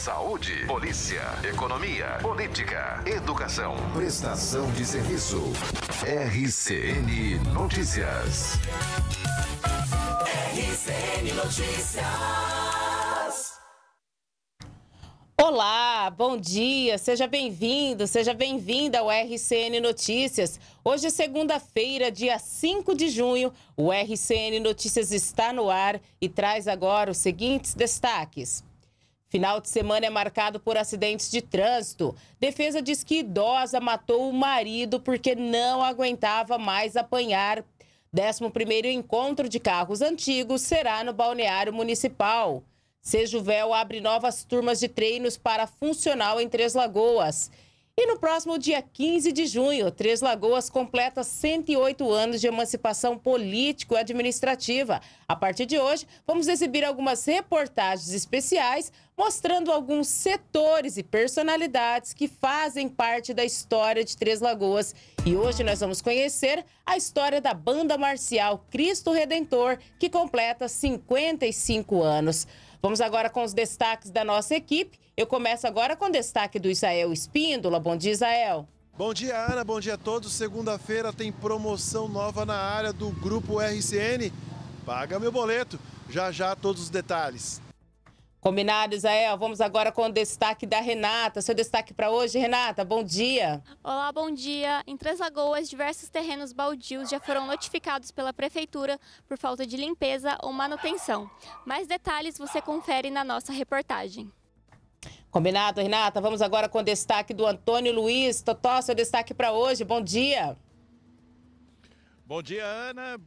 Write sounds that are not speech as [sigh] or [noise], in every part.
Saúde, polícia, economia, política, educação, prestação de serviço. RCN Notícias. RCN Notícias. Olá, bom dia, seja bem-vindo, seja bem-vinda ao RCN Notícias. Hoje é segunda-feira, dia 5 de junho, o RCN Notícias está no ar e traz agora os seguintes destaques. Final de semana é marcado por acidentes de trânsito. Defesa diz que idosa matou o marido porque não aguentava mais apanhar. 11º encontro de carros antigos será no Balneário Municipal. Sejuvel abre novas turmas de treinos para funcional em Três Lagoas. E no próximo dia 15 de junho, Três Lagoas completa 108 anos de emancipação político-administrativa. A partir de hoje, vamos exibir algumas reportagens especiais mostrando alguns setores e personalidades que fazem parte da história de Três Lagoas. E hoje nós vamos conhecer a história da banda marcial Cristo Redentor, que completa 55 anos. Vamos agora com os destaques da nossa equipe. Eu começo agora com o destaque do Israel Espíndola. Bom dia, Israel. Bom dia, Ana. Bom dia a todos. Segunda-feira tem promoção nova na área do Grupo RCN. Paga meu boleto. Já já todos os detalhes. Combinado, Isael? Vamos agora com o destaque da Renata. Seu destaque para hoje, Renata, bom dia. Olá, bom dia. Em Três Lagoas, diversos terrenos baldios já foram notificados pela Prefeitura por falta de limpeza ou manutenção. Mais detalhes você confere na nossa reportagem. Combinado, Renata? Vamos agora com o destaque do Antônio Luiz. Totó, seu destaque para hoje, bom dia. Bom dia, Ana.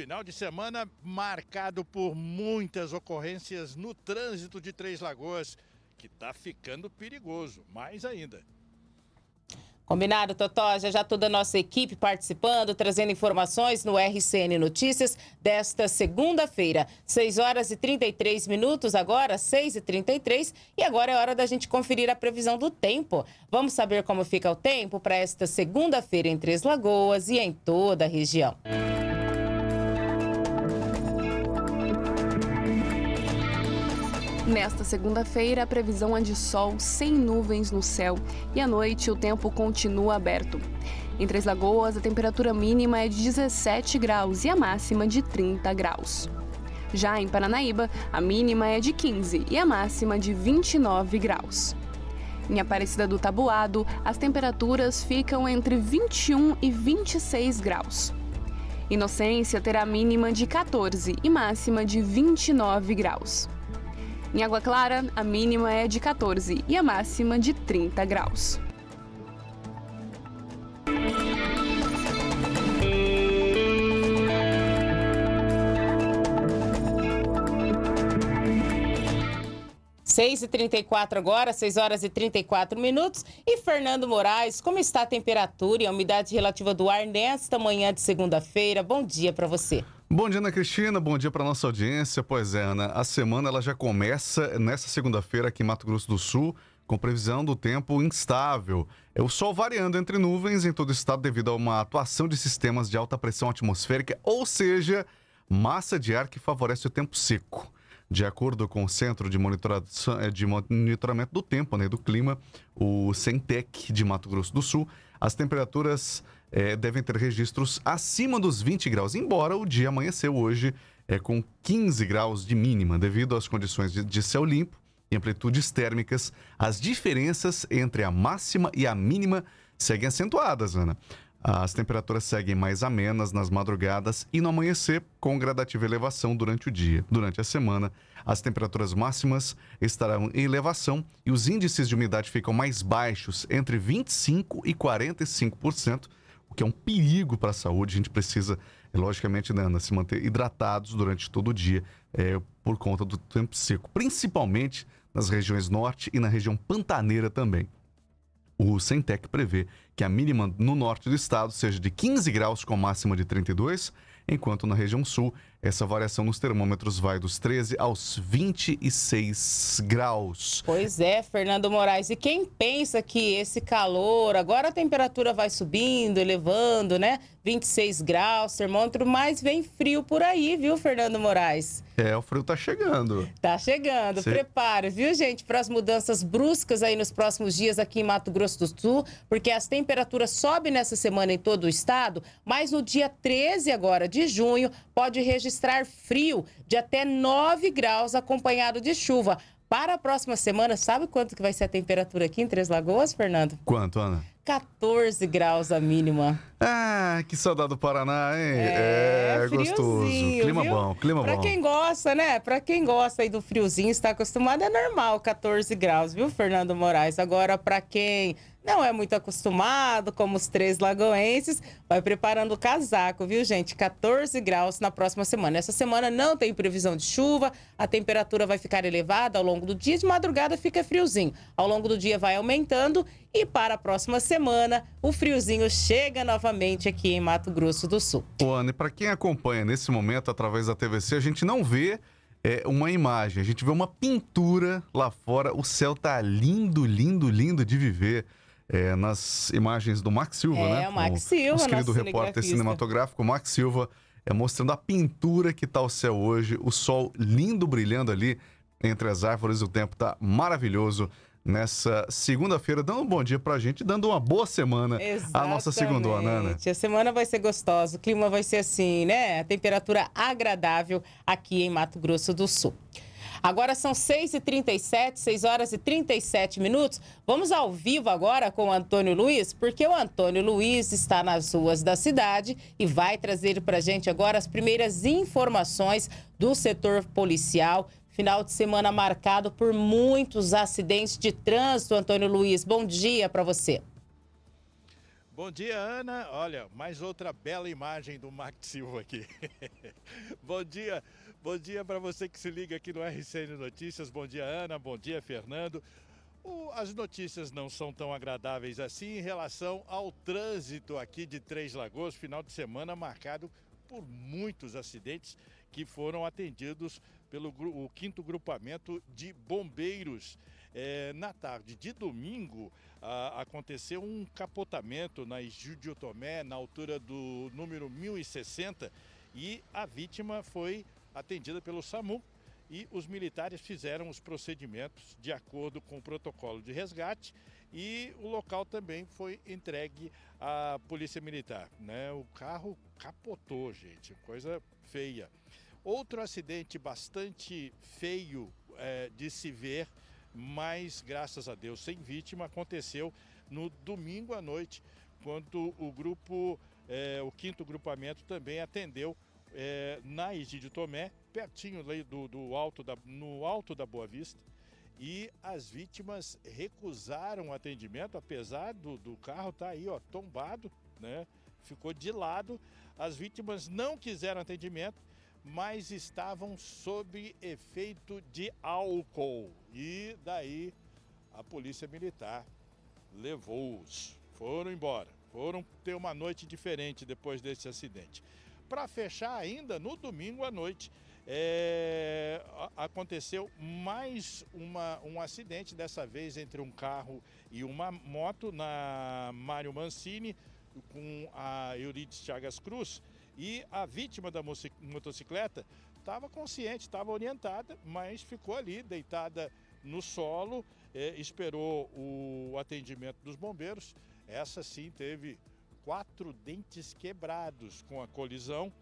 Final de semana marcado por muitas ocorrências no trânsito de Três Lagoas, que está ficando perigoso, mais ainda. Combinado, Totó. Já já toda a nossa equipe participando, trazendo informações no RCN Notícias desta segunda-feira. 6 horas e 33 minutos, agora 6 e 33 E agora é hora da gente conferir a previsão do tempo. Vamos saber como fica o tempo para esta segunda-feira em Três Lagoas e em toda a região. Música Nesta segunda-feira, a previsão é de sol sem nuvens no céu e à noite o tempo continua aberto. Em Três Lagoas, a temperatura mínima é de 17 graus e a máxima de 30 graus. Já em Paranaíba, a mínima é de 15 e a máxima de 29 graus. Em Aparecida do Tabuado, as temperaturas ficam entre 21 e 26 graus. Inocência terá mínima de 14 e máxima de 29 graus. Em Água Clara, a mínima é de 14 e a máxima de 30 graus. Seis e trinta agora, 6 horas e 34 minutos. E Fernando Moraes, como está a temperatura e a umidade relativa do ar nesta manhã de segunda-feira? Bom dia para você. Bom dia, Ana Cristina. Bom dia para nossa audiência. Pois é, Ana, a semana ela já começa nesta segunda-feira aqui em Mato Grosso do Sul, com previsão do tempo instável. É o sol variando entre nuvens em todo o estado devido a uma atuação de sistemas de alta pressão atmosférica, ou seja, massa de ar que favorece o tempo seco. De acordo com o Centro de, eh, de Monitoramento do Tempo, né, do Clima, o CENTEC de Mato Grosso do Sul, as temperaturas é, devem ter registros acima dos 20 graus, embora o dia amanheceu hoje é, com 15 graus de mínima, devido às condições de, de céu limpo e amplitudes térmicas. As diferenças entre a máxima e a mínima seguem acentuadas, Ana. As temperaturas seguem mais amenas nas madrugadas e no amanhecer, com gradativa elevação durante o dia. Durante a semana, as temperaturas máximas estarão em elevação e os índices de umidade ficam mais baixos, entre 25% e 45%, o que é um perigo para a saúde. A gente precisa, logicamente, né, Ana, se manter hidratados durante todo o dia é, por conta do tempo seco, principalmente nas regiões norte e na região pantaneira também. O Centec prevê que a mínima no norte do estado seja de 15 graus com máxima de 32, enquanto na região sul essa variação nos termômetros vai dos 13 aos 26 graus. Pois é, Fernando Moraes. E quem pensa que esse calor, agora a temperatura vai subindo, elevando, né? 26 graus, termômetro, mas vem frio por aí, viu, Fernando Moraes? É, o frio tá chegando. Tá chegando. Cê... Prepare, viu, gente, para as mudanças bruscas aí nos próximos dias aqui em Mato Grosso do Sul, porque as temperaturas sobem nessa semana em todo o estado, mas no dia 13 agora de junho pode registrar frio de até 9 graus acompanhado de chuva. Para a próxima semana, sabe quanto que vai ser a temperatura aqui em Três Lagoas, Fernando? Quanto, Ana? 14 graus a mínima. Ah, que saudade do Paraná, hein? É, é, é gostoso. Clima viu? bom, clima pra bom. Pra quem gosta, né? Pra quem gosta aí do friozinho, está acostumado, é normal 14 graus, viu, Fernando Moraes? Agora, pra quem não é muito acostumado, como os três lagoenses, vai preparando o casaco, viu, gente? 14 graus na próxima semana. Essa semana não tem previsão de chuva, a temperatura vai ficar elevada ao longo do dia, de madrugada fica friozinho. Ao longo do dia vai aumentando e para a próxima semana, semana, o friozinho chega novamente aqui em Mato Grosso do Sul. Ô, Anne, para quem acompanha nesse momento através da TVC, a gente não vê é, uma imagem, a gente vê uma pintura lá fora. O céu tá lindo, lindo, lindo de viver. É, nas imagens do Max Silva, é, né? É, o Max Silva, nosso querido repórter cinematográfico, Max Silva, é, mostrando a pintura que tá o céu hoje, o sol lindo brilhando ali entre as árvores, o tempo tá maravilhoso nessa segunda-feira, dando um bom dia pra gente, dando uma boa semana Exatamente. à nossa segunda, Nana. Né, A semana vai ser gostosa, o clima vai ser assim, né? A temperatura agradável aqui em Mato Grosso do Sul. Agora são 6h37, 6 horas e 37 minutos. Vamos ao vivo agora com o Antônio Luiz, porque o Antônio Luiz está nas ruas da cidade e vai trazer para gente agora as primeiras informações do setor policial Final de semana marcado por muitos acidentes de trânsito, Antônio Luiz. Bom dia para você. Bom dia, Ana. Olha, mais outra bela imagem do Max Silva aqui. [laughs] bom dia, bom dia para você que se liga aqui no RCN Notícias. Bom dia, Ana. Bom dia, Fernando. as notícias não são tão agradáveis assim em relação ao trânsito aqui de Três Lagoas, final de semana marcado por muitos acidentes que foram atendidos pelo o quinto grupamento de bombeiros. É, na tarde de domingo a, aconteceu um capotamento na Júlio Tomé, na altura do número 1060, e a vítima foi atendida pelo SAMU e os militares fizeram os procedimentos de acordo com o protocolo de resgate e o local também foi entregue à polícia militar. Né? O carro capotou, gente, coisa feia. Outro acidente bastante feio é, de se ver, mas graças a Deus sem vítima, aconteceu no domingo à noite, quando o grupo, é, o quinto grupamento também atendeu é, na Egídio Tomé, pertinho do, do alto da, no alto da Boa Vista, e as vítimas recusaram o atendimento, apesar do, do carro estar tá aí ó, tombado, né? ficou de lado. As vítimas não quiseram atendimento mas estavam sob efeito de álcool. E daí a polícia militar levou-os. Foram embora. Foram ter uma noite diferente depois desse acidente. Para fechar ainda, no domingo à noite, é, aconteceu mais uma, um acidente, dessa vez entre um carro e uma moto na Mário Mancini, com a Euridice Chagas Cruz, e a vítima da motocicleta estava consciente, estava orientada, mas ficou ali deitada no solo, eh, esperou o atendimento dos bombeiros. Essa sim teve quatro dentes quebrados com a colisão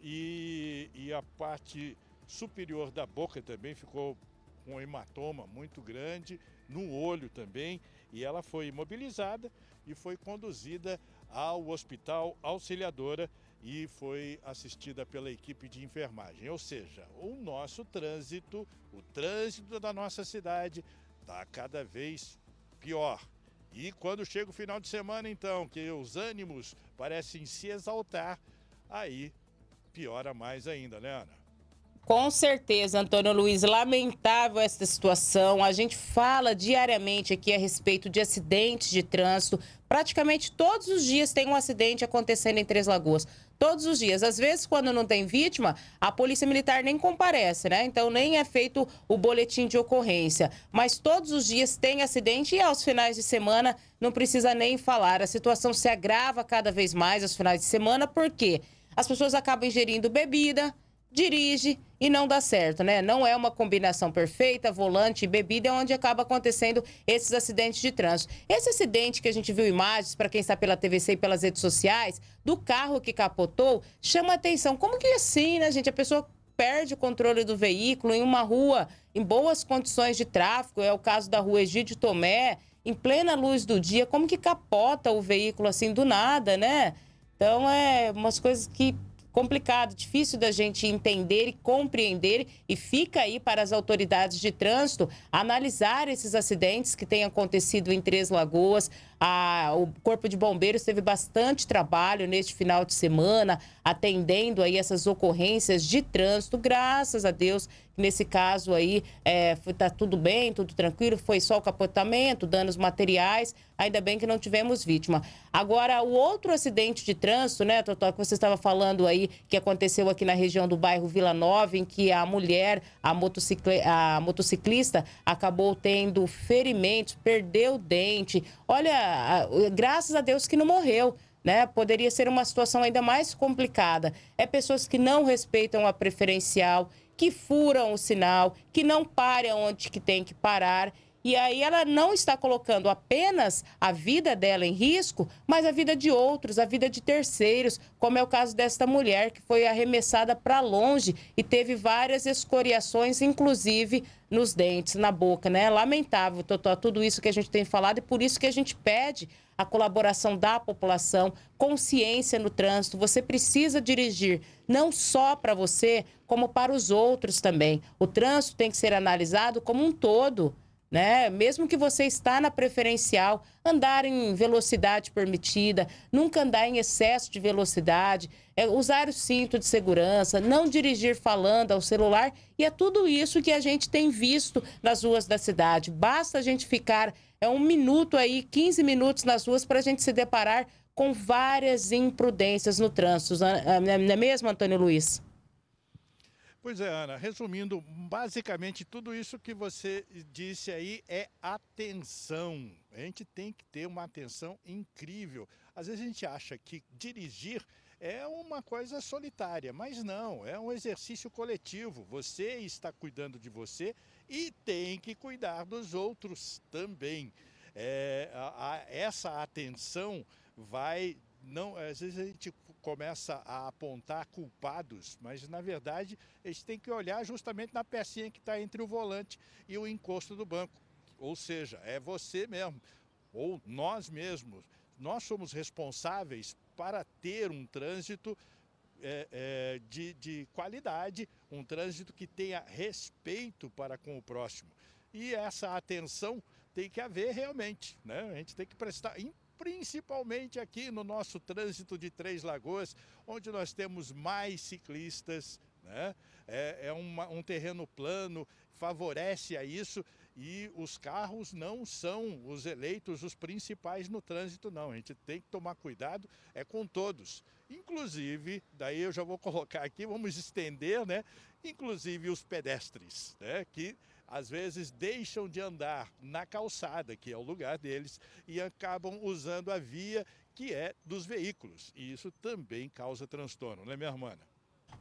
e, e a parte superior da boca também ficou com um hematoma muito grande, no olho também, e ela foi imobilizada e foi conduzida ao Hospital Auxiliadora e foi assistida pela equipe de enfermagem. Ou seja, o nosso trânsito, o trânsito da nossa cidade está cada vez pior. E quando chega o final de semana, então, que os ânimos parecem se exaltar, aí piora mais ainda, né, Ana? Com certeza, Antônio Luiz, lamentável esta situação. A gente fala diariamente aqui a respeito de acidentes de trânsito. Praticamente todos os dias tem um acidente acontecendo em Três Lagoas. Todos os dias. Às vezes, quando não tem vítima, a Polícia Militar nem comparece, né? Então, nem é feito o boletim de ocorrência. Mas todos os dias tem acidente e aos finais de semana não precisa nem falar. A situação se agrava cada vez mais aos finais de semana, porque as pessoas acabam ingerindo bebida dirige e não dá certo, né? Não é uma combinação perfeita, volante e bebida é onde acaba acontecendo esses acidentes de trânsito. Esse acidente que a gente viu imagens, para quem está pela TVC e pelas redes sociais, do carro que capotou, chama atenção. Como que é assim, né, gente? A pessoa perde o controle do veículo em uma rua em boas condições de tráfego, é o caso da rua Egídio Tomé, em plena luz do dia, como que capota o veículo assim do nada, né? Então é umas coisas que complicado, difícil da gente entender e compreender e fica aí para as autoridades de trânsito analisar esses acidentes que têm acontecido em Três Lagoas, a, o Corpo de Bombeiros teve bastante trabalho neste final de semana, atendendo aí essas ocorrências de trânsito. Graças a Deus, nesse caso aí, é, foi, tá tudo bem, tudo tranquilo, foi só o capotamento, danos materiais, ainda bem que não tivemos vítima. Agora, o outro acidente de trânsito, né, Totó, que você estava falando aí, que aconteceu aqui na região do bairro Vila Nova, em que a mulher, a, motocicl... a motociclista, acabou tendo ferimentos, perdeu o dente. Olha, graças a Deus que não morreu. Né? Poderia ser uma situação ainda mais complicada. É pessoas que não respeitam a preferencial, que furam o sinal, que não param onde que tem que parar. E aí ela não está colocando apenas a vida dela em risco, mas a vida de outros, a vida de terceiros, como é o caso desta mulher que foi arremessada para longe e teve várias escoriações, inclusive nos dentes, na boca, né? É lamentável, Totó, tudo isso que a gente tem falado e por isso que a gente pede a colaboração da população, consciência no trânsito. Você precisa dirigir não só para você, como para os outros também. O trânsito tem que ser analisado como um todo né? Mesmo que você está na preferencial, andar em velocidade permitida, nunca andar em excesso de velocidade, é, usar o cinto de segurança, não dirigir falando ao celular, e é tudo isso que a gente tem visto nas ruas da cidade. Basta a gente ficar é um minuto aí, 15 minutos nas ruas para a gente se deparar com várias imprudências no trânsito, né? não é mesmo, Antônio Luiz? Pois é, Ana, resumindo, basicamente tudo isso que você disse aí é atenção. A gente tem que ter uma atenção incrível. Às vezes a gente acha que dirigir é uma coisa solitária, mas não, é um exercício coletivo. Você está cuidando de você e tem que cuidar dos outros também. É, a, a, essa atenção vai não às vezes a gente começa a apontar culpados, mas na verdade eles têm que olhar justamente na pecinha que está entre o volante e o encosto do banco. Ou seja, é você mesmo, ou nós mesmos. Nós somos responsáveis para ter um trânsito é, é, de, de qualidade, um trânsito que tenha respeito para com o próximo. E essa atenção tem que haver realmente, né? A gente tem que prestar principalmente aqui no nosso trânsito de Três Lagoas, onde nós temos mais ciclistas. Né? É, é uma, um terreno plano, favorece a isso e os carros não são os eleitos os principais no trânsito, não. A gente tem que tomar cuidado, é com todos. Inclusive, daí eu já vou [laughs] colocar aqui, vamos estender, né? Inclusive os pedestres, né? Que às vezes deixam de andar na calçada, que é o lugar deles, e acabam usando a via que é dos veículos. E isso também causa transtorno, não é, minha irmã?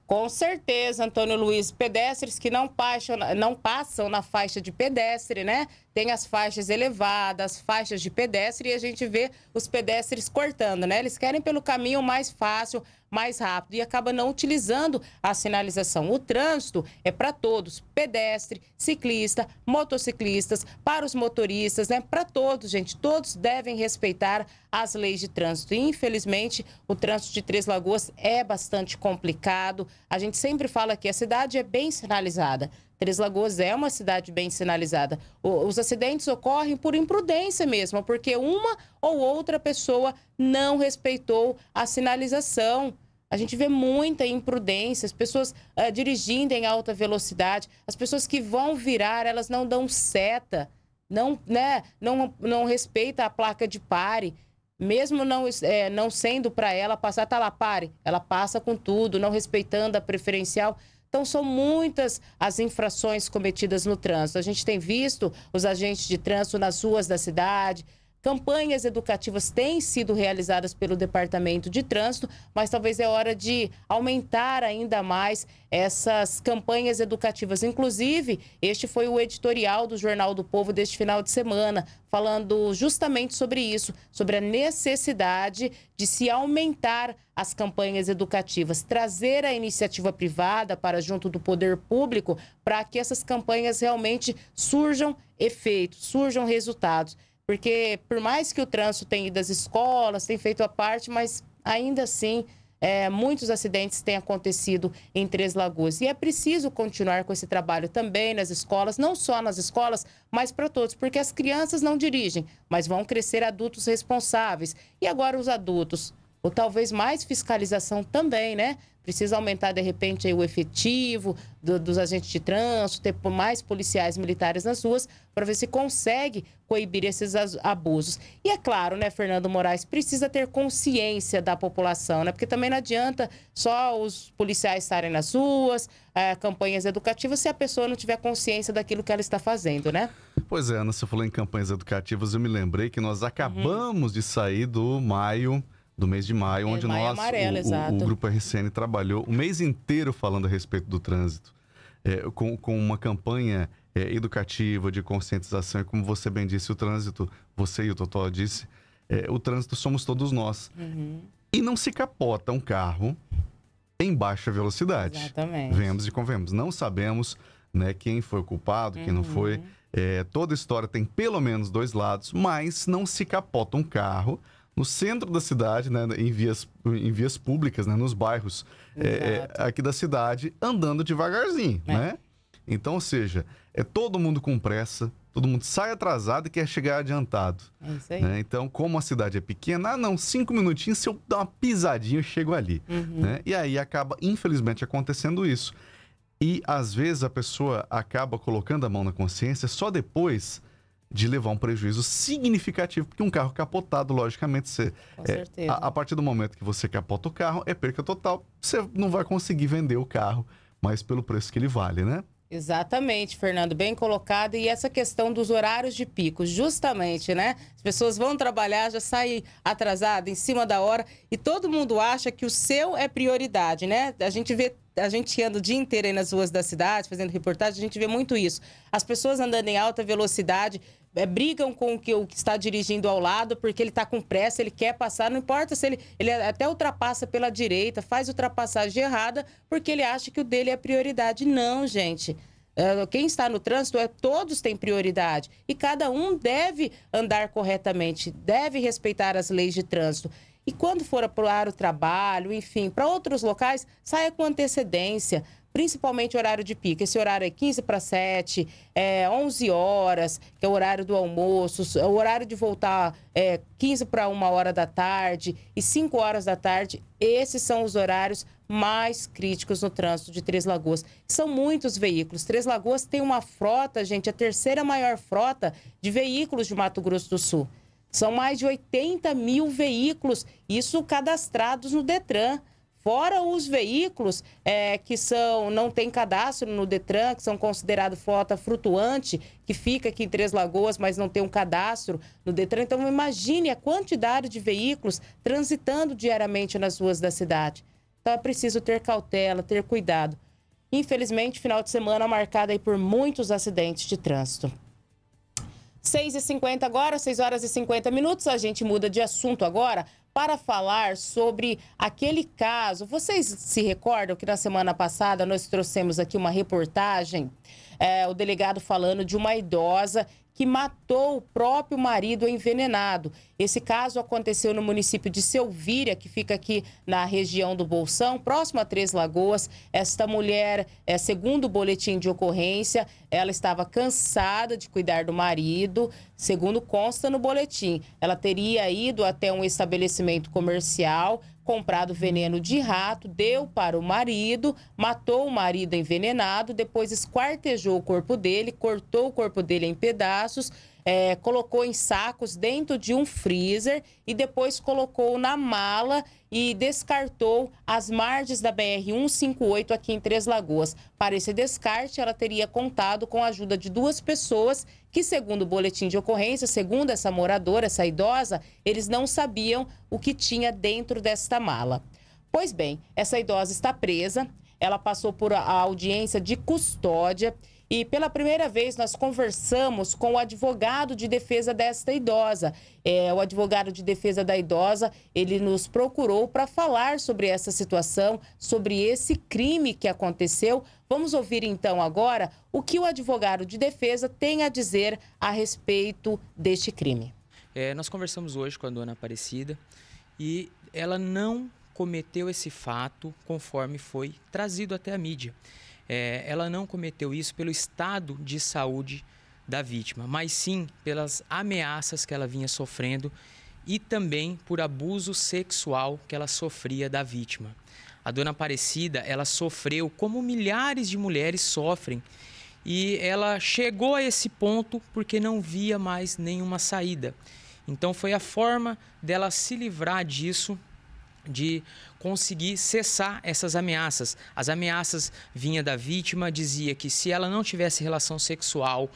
Com certeza, Antônio Luiz. Pedestres que não passam, não passam na faixa de pedestre, né? Tem as faixas elevadas, faixas de pedestre, e a gente vê os pedestres cortando, né? Eles querem pelo caminho mais fácil, mais rápido, e acaba não utilizando a sinalização. O trânsito é para todos: pedestre, ciclista, motociclistas, para os motoristas, né? Para todos, gente. Todos devem respeitar as leis de trânsito. E, infelizmente, o trânsito de Três Lagoas é bastante complicado a gente sempre fala que a cidade é bem sinalizada. Três Lagoas é uma cidade bem sinalizada. os acidentes ocorrem por imprudência mesmo, porque uma ou outra pessoa não respeitou a sinalização. A gente vê muita imprudência, as pessoas uh, dirigindo em alta velocidade, as pessoas que vão virar, elas não dão seta, não, né, não, não respeita a placa de pare mesmo não, é, não sendo para ela passar, tá lá, pare. Ela passa com tudo, não respeitando a preferencial. Então, são muitas as infrações cometidas no trânsito. A gente tem visto os agentes de trânsito nas ruas da cidade, Campanhas educativas têm sido realizadas pelo Departamento de Trânsito, mas talvez é hora de aumentar ainda mais essas campanhas educativas. Inclusive, este foi o editorial do Jornal do Povo deste final de semana, falando justamente sobre isso, sobre a necessidade de se aumentar as campanhas educativas, trazer a iniciativa privada para junto do poder público, para que essas campanhas realmente surjam efeitos, surjam resultados. Porque por mais que o trânsito tenha ido às escolas, tem feito a parte, mas ainda assim é, muitos acidentes têm acontecido em Três Lagoas. E é preciso continuar com esse trabalho também nas escolas, não só nas escolas, mas para todos, porque as crianças não dirigem, mas vão crescer adultos responsáveis. E agora os adultos ou talvez mais fiscalização também, né? Precisa aumentar, de repente, o efetivo do, dos agentes de trânsito, ter mais policiais militares nas ruas, para ver se consegue coibir esses abusos. E é claro, né, Fernando Moraes, precisa ter consciência da população, né? Porque também não adianta só os policiais estarem nas ruas, é, campanhas educativas, se a pessoa não tiver consciência daquilo que ela está fazendo, né? Pois é, Ana, você falou em campanhas educativas, eu me lembrei que nós uhum. acabamos uhum. de sair do maio do mês de maio, é, onde maio nós, amarelo, o, o, o, Grupo RCN, trabalhou o mês inteiro falando a respeito do trânsito, é, com, com uma campanha é, educativa, de conscientização, e como você bem disse, o trânsito, você e o Totó disse, é, o trânsito somos todos nós. Uhum. E não se capota um carro em baixa velocidade. Exatamente. Vemos e convemos. Não sabemos né, quem foi o culpado, quem uhum. não foi. É, toda história tem pelo menos dois lados, mas não se capota um carro no centro da cidade, né, em, vias, em vias públicas, né, nos bairros é, é aqui da cidade, andando devagarzinho, é. né? Então, ou seja, é todo mundo com pressa, todo mundo sai atrasado e quer chegar adiantado. É isso aí. Né? Então, como a cidade é pequena, ah, não, cinco minutinhos, se eu dar uma pisadinha, eu chego ali. Uhum. Né? E aí acaba, infelizmente, acontecendo isso. E às vezes a pessoa acaba colocando a mão na consciência só depois de levar um prejuízo significativo, porque um carro capotado, logicamente, você, é, a, a, partir do momento que você capota o carro, é perca total, você não vai conseguir vender o carro, mas pelo preço que ele vale, né? Exatamente, Fernando, bem colocado. E essa questão dos horários de pico, justamente, né? As pessoas vão trabalhar, já saem atrasado em cima da hora, e todo mundo acha que o seu é prioridade, né? A gente vê a gente anda o dia inteiro aí nas ruas da cidade, fazendo reportagem, a gente vê muito isso. As pessoas andando em alta velocidade, é, brigam com o que, o que está dirigindo ao lado, porque ele está com pressa, ele quer passar, não importa se ele, ele até ultrapassa pela direita, faz ultrapassagem errada, porque ele acha que o dele é prioridade. Não, gente. É, quem está no trânsito, é, todos têm prioridade. E cada um deve andar corretamente, deve respeitar as leis de trânsito. E quando for para o trabalho, enfim, para outros locais, saia com antecedência, principalmente horário de pico. Esse horário é 15 para 7, é 11 horas, que é o horário do almoço, o horário de voltar é 15 para 1 hora da tarde e 5 horas da tarde. Esses são os horários mais críticos no trânsito de Três Lagoas. São muitos veículos. Três Lagoas tem uma frota, gente, a terceira maior frota de veículos de Mato Grosso do Sul. São mais de 80 mil veículos, isso cadastrados no Detran. Fora os veículos é, que são não têm cadastro no Detran, que são considerados frota flutuante, que fica aqui em Três Lagoas, mas não tem um cadastro no Detran. Então, imagine a quantidade de veículos transitando diariamente nas ruas da cidade. Então, é preciso ter cautela, ter cuidado. Infelizmente, final de semana marcado aí por muitos acidentes de trânsito. 6h50 agora, 6 horas e 50 minutos, a gente muda de assunto agora para falar sobre aquele caso. Vocês se recordam que na semana passada nós trouxemos aqui uma reportagem, é, o delegado falando de uma idosa que matou o próprio marido envenenado. Esse caso aconteceu no município de Selvíria, que fica aqui na região do Bolsão, próximo a Três Lagoas. Esta mulher, é, segundo o boletim de ocorrência, ela estava cansada de cuidar do marido, segundo consta no boletim. Ela teria ido até um estabelecimento comercial comprado veneno de rato, deu para o marido, matou o marido envenenado, depois esquartejou o corpo dele, cortou o corpo dele em pedaços é, colocou em sacos dentro de um freezer e depois colocou na mala e descartou as margens da BR-158 aqui em Três Lagoas. Para esse descarte, ela teria contado com a ajuda de duas pessoas que, segundo o boletim de ocorrência, segundo essa moradora, essa idosa, eles não sabiam o que tinha dentro desta mala. Pois bem, essa idosa está presa, ela passou por a audiência de custódia e pela primeira vez nós conversamos com o advogado de defesa desta idosa. É, o advogado de defesa da idosa, ele nos procurou para falar sobre essa situação, sobre esse crime que aconteceu. Vamos ouvir então agora o que o advogado de defesa tem a dizer a respeito deste crime. É, nós conversamos hoje com a dona Aparecida e ela não cometeu esse fato conforme foi trazido até a mídia. É, ela não cometeu isso pelo estado de saúde da vítima, mas sim pelas ameaças que ela vinha sofrendo e também por abuso sexual que ela sofria da vítima. A dona Aparecida, ela sofreu como milhares de mulheres sofrem, e ela chegou a esse ponto porque não via mais nenhuma saída. Então foi a forma dela se livrar disso, de conseguir cessar essas ameaças. As ameaças vinha da vítima, dizia que se ela não tivesse relação sexual,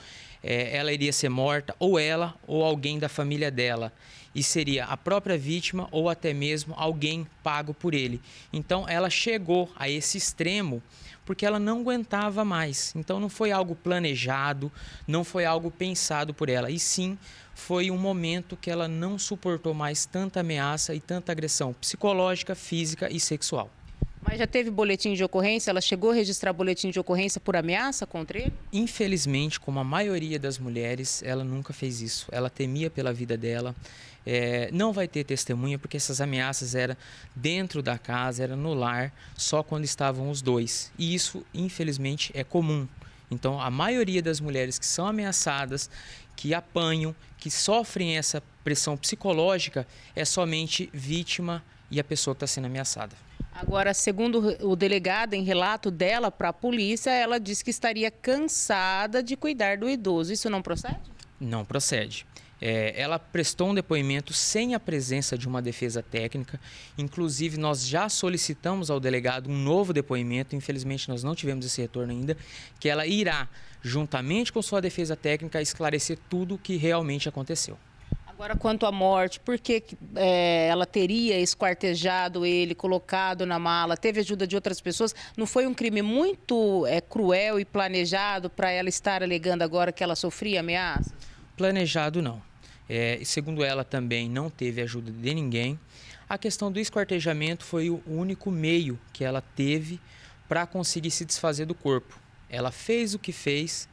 é, ela iria ser morta, ou ela, ou alguém da família dela. E seria a própria vítima ou até mesmo alguém pago por ele. Então ela chegou a esse extremo porque ela não aguentava mais. Então não foi algo planejado, não foi algo pensado por ela, e sim foi um momento que ela não suportou mais tanta ameaça e tanta agressão psicológica, física e sexual. Mas já teve boletim de ocorrência? Ela chegou a registrar boletim de ocorrência por ameaça contra ele? Infelizmente, como a maioria das mulheres, ela nunca fez isso. Ela temia pela vida dela, é, não vai ter testemunha porque essas ameaças eram dentro da casa, era no lar, só quando estavam os dois. E isso, infelizmente, é comum. Então, a maioria das mulheres que são ameaçadas, que apanham, que sofrem essa pressão psicológica, é somente vítima e a pessoa que está sendo ameaçada. Agora, segundo o delegado, em relato dela para a polícia, ela disse que estaria cansada de cuidar do idoso. Isso não procede? Não procede. É, ela prestou um depoimento sem a presença de uma defesa técnica. Inclusive, nós já solicitamos ao delegado um novo depoimento. Infelizmente, nós não tivemos esse retorno ainda. Que ela irá, juntamente com sua defesa técnica, esclarecer tudo o que realmente aconteceu. Agora, quanto à morte, por que é, ela teria esquartejado ele, colocado na mala, teve ajuda de outras pessoas? Não foi um crime muito é, cruel e planejado para ela estar alegando agora que ela sofria ameaças? Planejado, não. É, segundo ela, também não teve ajuda de ninguém. A questão do esquartejamento foi o único meio que ela teve para conseguir se desfazer do corpo. Ela fez o que fez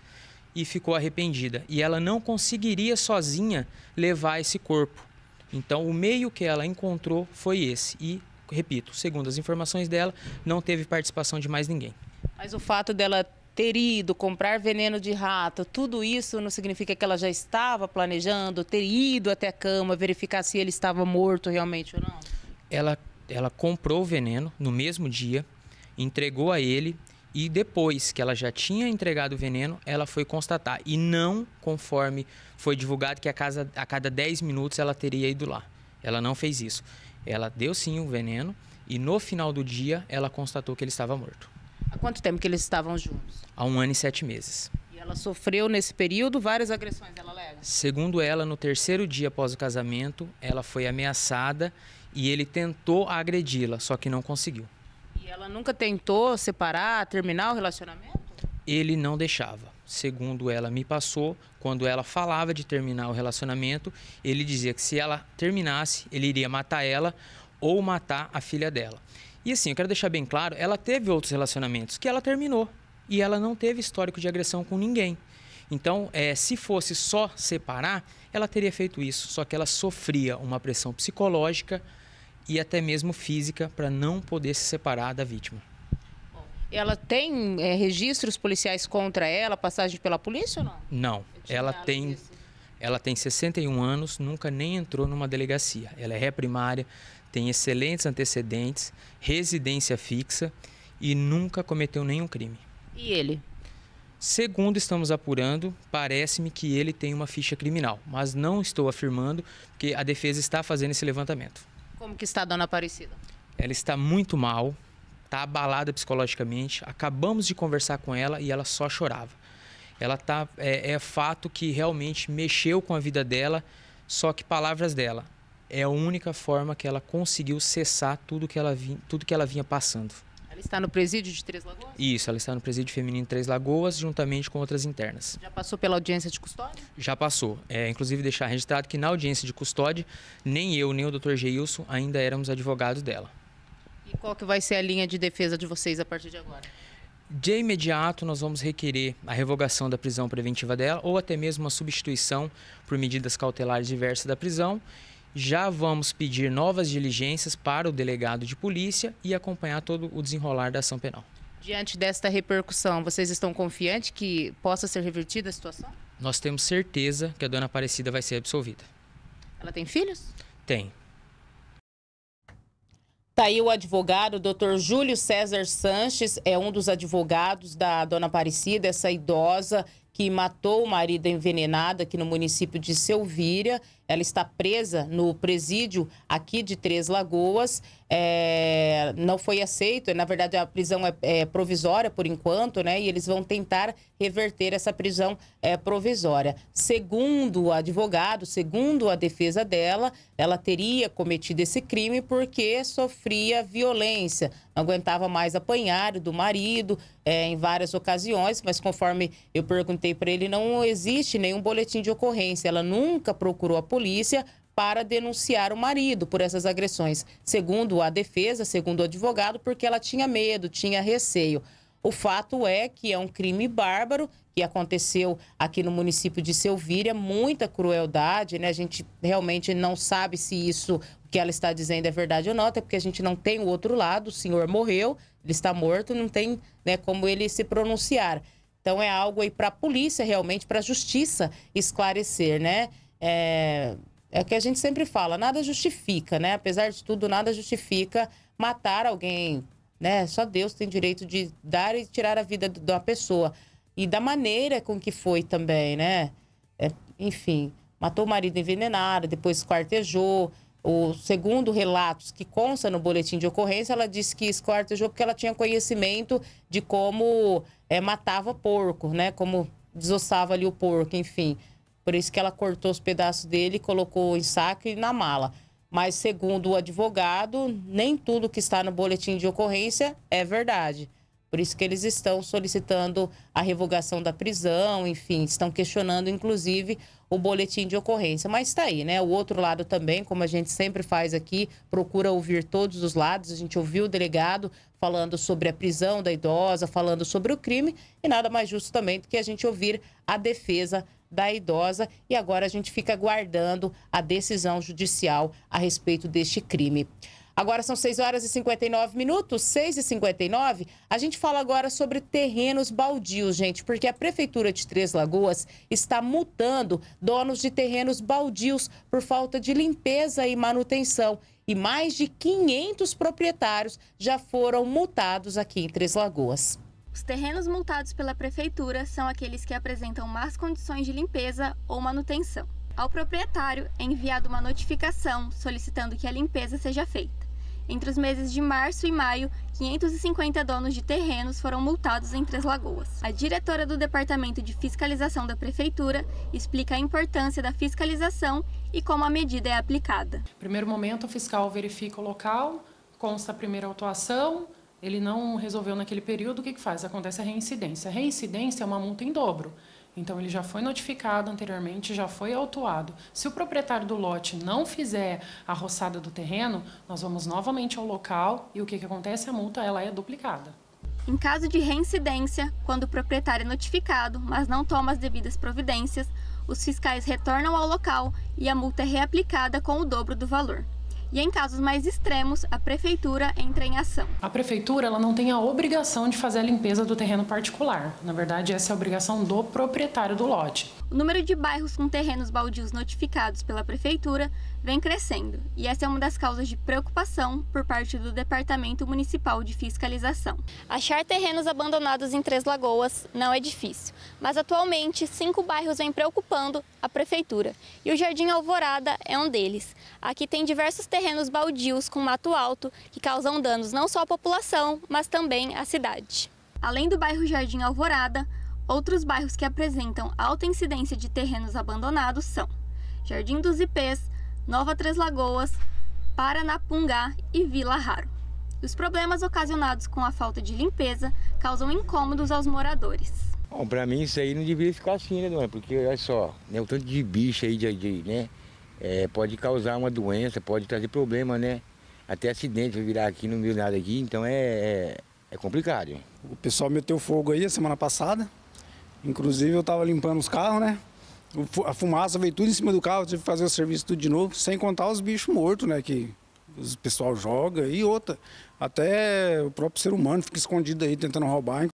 e ficou arrependida. E ela não conseguiria sozinha levar esse corpo. Então, o meio que ela encontrou foi esse. E, repito, segundo as informações dela, não teve participação de mais ninguém. Mas o fato dela ter ido comprar veneno de rato, tudo isso não significa que ela já estava planejando ter ido até a cama, verificar se ele estava morto realmente ou não? Ela, ela comprou o veneno no mesmo dia, entregou a ele e depois que ela já tinha entregado o veneno, ela foi constatar. E não conforme foi divulgado que a, casa, a cada 10 minutos ela teria ido lá. Ela não fez isso. Ela deu sim o veneno e no final do dia ela constatou que ele estava morto. Há quanto tempo que eles estavam juntos? Há um ano e sete meses. E ela sofreu nesse período várias agressões, ela alega? Segundo ela, no terceiro dia após o casamento, ela foi ameaçada e ele tentou agredi-la, só que não conseguiu. E ela nunca tentou separar, terminar o relacionamento? Ele não deixava. Segundo ela me passou, quando ela falava de terminar o relacionamento, ele dizia que se ela terminasse, ele iria matar ela ou matar a filha dela. E assim, eu quero deixar bem claro, ela teve outros relacionamentos que ela terminou. E ela não teve histórico de agressão com ninguém. Então, é, se fosse só separar, ela teria feito isso. Só que ela sofria uma pressão psicológica e até mesmo física para não poder se separar da vítima. Ela tem é, registros policiais contra ela, passagem pela polícia ou não? Não. Ela tem, ela tem 61 anos, nunca nem entrou numa delegacia. Ela é ré primária, tem excelentes antecedentes, residência fixa e nunca cometeu nenhum crime. E ele? Segundo estamos apurando, parece-me que ele tem uma ficha criminal, mas não estou afirmando que a defesa está fazendo esse levantamento. Como que está a dona Aparecida? Ela está muito mal, está abalada psicologicamente. Acabamos de conversar com ela e ela só chorava. Ela tá é, é fato que realmente mexeu com a vida dela, só que palavras dela é a única forma que ela conseguiu cessar tudo que ela, vinha, tudo que ela vinha passando. Ela está no presídio de Três Lagoas? Isso, ela está no presídio feminino de Três Lagoas, juntamente com outras internas. Já passou pela audiência de custódia? Já passou. É, inclusive, deixar registrado que na audiência de custódia, nem eu, nem o Dr. Geilson ainda éramos advogados dela. E qual que vai ser a linha de defesa de vocês a partir de agora? De imediato, nós vamos requerer a revogação da prisão preventiva dela ou até mesmo a substituição por medidas cautelares diversas da prisão já vamos pedir novas diligências para o delegado de polícia e acompanhar todo o desenrolar da ação penal. Diante desta repercussão, vocês estão confiantes que possa ser revertida a situação? Nós temos certeza que a dona Aparecida vai ser absolvida. Ela tem filhos? Tem. Está aí o advogado, o doutor Júlio César Sanches, é um dos advogados da dona Aparecida, essa idosa que matou o marido envenenado aqui no município de Selvíria. Ela está presa no presídio aqui de Três Lagoas. É, não foi aceito. Na verdade, a prisão é, é, provisória por enquanto, né? E eles vão tentar reverter essa prisão é, provisória. Segundo o advogado, segundo a defesa dela, ela teria cometido esse crime porque sofria violência. Não aguentava mais apanhar do marido é, em várias ocasiões, mas conforme eu perguntei para ele, não existe nenhum boletim de ocorrência. Ela nunca procurou a polícia polícia para denunciar o marido por essas agressões, segundo a defesa, segundo o advogado, porque ela tinha medo, tinha receio. O fato é que é um crime bárbaro que aconteceu aqui no município de Selvíria, muita crueldade, né? A gente realmente não sabe se isso que ela está dizendo é verdade ou não, até porque a gente não tem o outro lado, o senhor morreu, ele está morto, não tem, né, como ele se pronunciar. Então é algo aí para a polícia realmente, para a justiça esclarecer, né? É, é o que a gente sempre fala, nada justifica, né? Apesar de tudo, nada justifica matar alguém, né? Só Deus tem direito de dar e tirar a vida de uma pessoa. E da maneira com que foi também, né? É, enfim, matou o marido envenenado, depois esquartejou. O segundo relatos que consta no boletim de ocorrência, ela disse que esquartejou porque ela tinha conhecimento de como é, matava porco, né? Como desossava ali o porco, enfim. Por isso que ela cortou os pedaços dele, colocou em saco e na mala. Mas, segundo o advogado, nem tudo que está no boletim de ocorrência é verdade. Por isso que eles estão solicitando a revogação da prisão, enfim, estão questionando, inclusive, o boletim de ocorrência. Mas está aí, né? O outro lado também, como a gente sempre faz aqui, procura ouvir todos os lados. A gente ouviu o delegado falando sobre a prisão da idosa, falando sobre o crime, e nada mais justo também do que a gente ouvir a defesa da idosa e agora a gente fica aguardando a decisão judicial a respeito deste crime. Agora são 6 horas e 59 minutos, 6 e 59. A gente fala agora sobre terrenos baldios, gente, porque a Prefeitura de Três Lagoas está multando donos de terrenos baldios por falta de limpeza e manutenção. E mais de 500 proprietários já foram multados aqui em Três Lagoas. Os terrenos multados pela prefeitura são aqueles que apresentam más condições de limpeza ou manutenção. Ao proprietário é enviada uma notificação solicitando que a limpeza seja feita. Entre os meses de março e maio, 550 donos de terrenos foram multados em Três Lagoas. A diretora do Departamento de Fiscalização da Prefeitura explica a importância da fiscalização e como a medida é aplicada. No primeiro momento, o fiscal verifica o local, consta a primeira autuação, ele não resolveu naquele período, o que, que faz? Acontece a reincidência. A reincidência é uma multa em dobro. Então, ele já foi notificado anteriormente, já foi autuado. Se o proprietário do lote não fizer a roçada do terreno, nós vamos novamente ao local e o que, que acontece? A multa ela é duplicada. Em caso de reincidência, quando o proprietário é notificado, mas não toma as devidas providências, os fiscais retornam ao local e a multa é reaplicada com o dobro do valor e em casos mais extremos, a prefeitura entra em ação. A prefeitura ela não tem a obrigação de fazer a limpeza do terreno particular. Na verdade, essa é a obrigação do proprietário do lote. O número de bairros com terrenos baldios notificados pela Prefeitura vem crescendo, e essa é uma das causas de preocupação por parte do Departamento Municipal de Fiscalização. Achar terrenos abandonados em Três Lagoas não é difícil, mas atualmente cinco bairros vêm preocupando a Prefeitura, e o Jardim Alvorada é um deles. Aqui tem diversos terrenos baldios com mato alto que causam danos não só à população, mas também à cidade. Além do bairro Jardim Alvorada, Outros bairros que apresentam alta incidência de terrenos abandonados são Jardim dos Ipês, Nova Três Lagoas, Paranapungá e Vila Raro. Os problemas ocasionados com a falta de limpeza causam incômodos aos moradores. Bom, pra mim isso aí não deveria ficar assim, né, dona? Porque olha só, né, o tanto de bicho aí, de, de né? É, pode causar uma doença, pode trazer problema, né? Até acidente, virar aqui no meio nada aqui, então é, é, é complicado. O pessoal meteu fogo aí a semana passada, Inclusive eu estava limpando os carros, né? A fumaça veio tudo em cima do carro, tive que fazer o serviço tudo de novo, sem contar os bichos mortos, né? Que o pessoal joga e outra. Até o próprio ser humano fica escondido aí tentando roubar.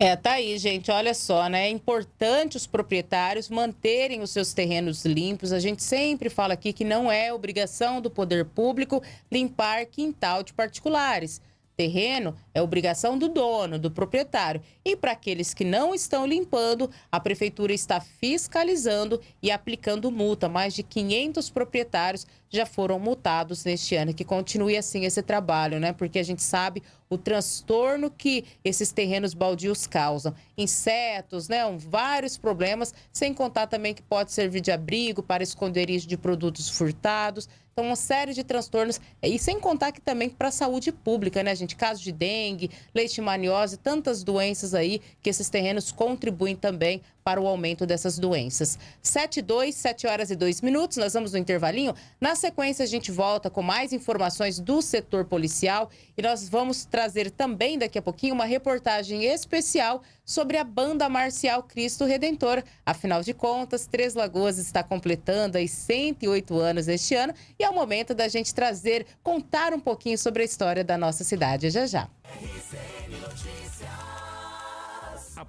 É, tá aí, gente. Olha só, né? É importante os proprietários manterem os seus terrenos limpos. A gente sempre fala aqui que não é obrigação do poder público limpar quintal de particulares. Terreno é obrigação do dono, do proprietário. E para aqueles que não estão limpando, a prefeitura está fiscalizando e aplicando multa. Mais de 500 proprietários já foram multados neste ano. Que continue assim esse trabalho, né? Porque a gente sabe o transtorno que esses terrenos baldios causam. Insetos, né? Vários problemas, sem contar também que pode servir de abrigo para esconderijo de produtos furtados. Então, uma série de transtornos. E sem contar que também para a saúde pública, né, gente? Casos de dengue, leishmaniose, tantas doenças aí que esses terrenos contribuem também para o aumento dessas doenças. 7 e 2, 7 horas e 2 minutos, nós vamos no intervalinho. Na sequência, a gente volta com mais informações do setor policial e nós vamos trazer também daqui a pouquinho uma reportagem especial sobre a banda marcial Cristo Redentor. Afinal de contas, Três Lagoas está completando aí 108 anos este ano e é o momento da gente trazer, contar um pouquinho sobre a história da nossa cidade. Já já. RCN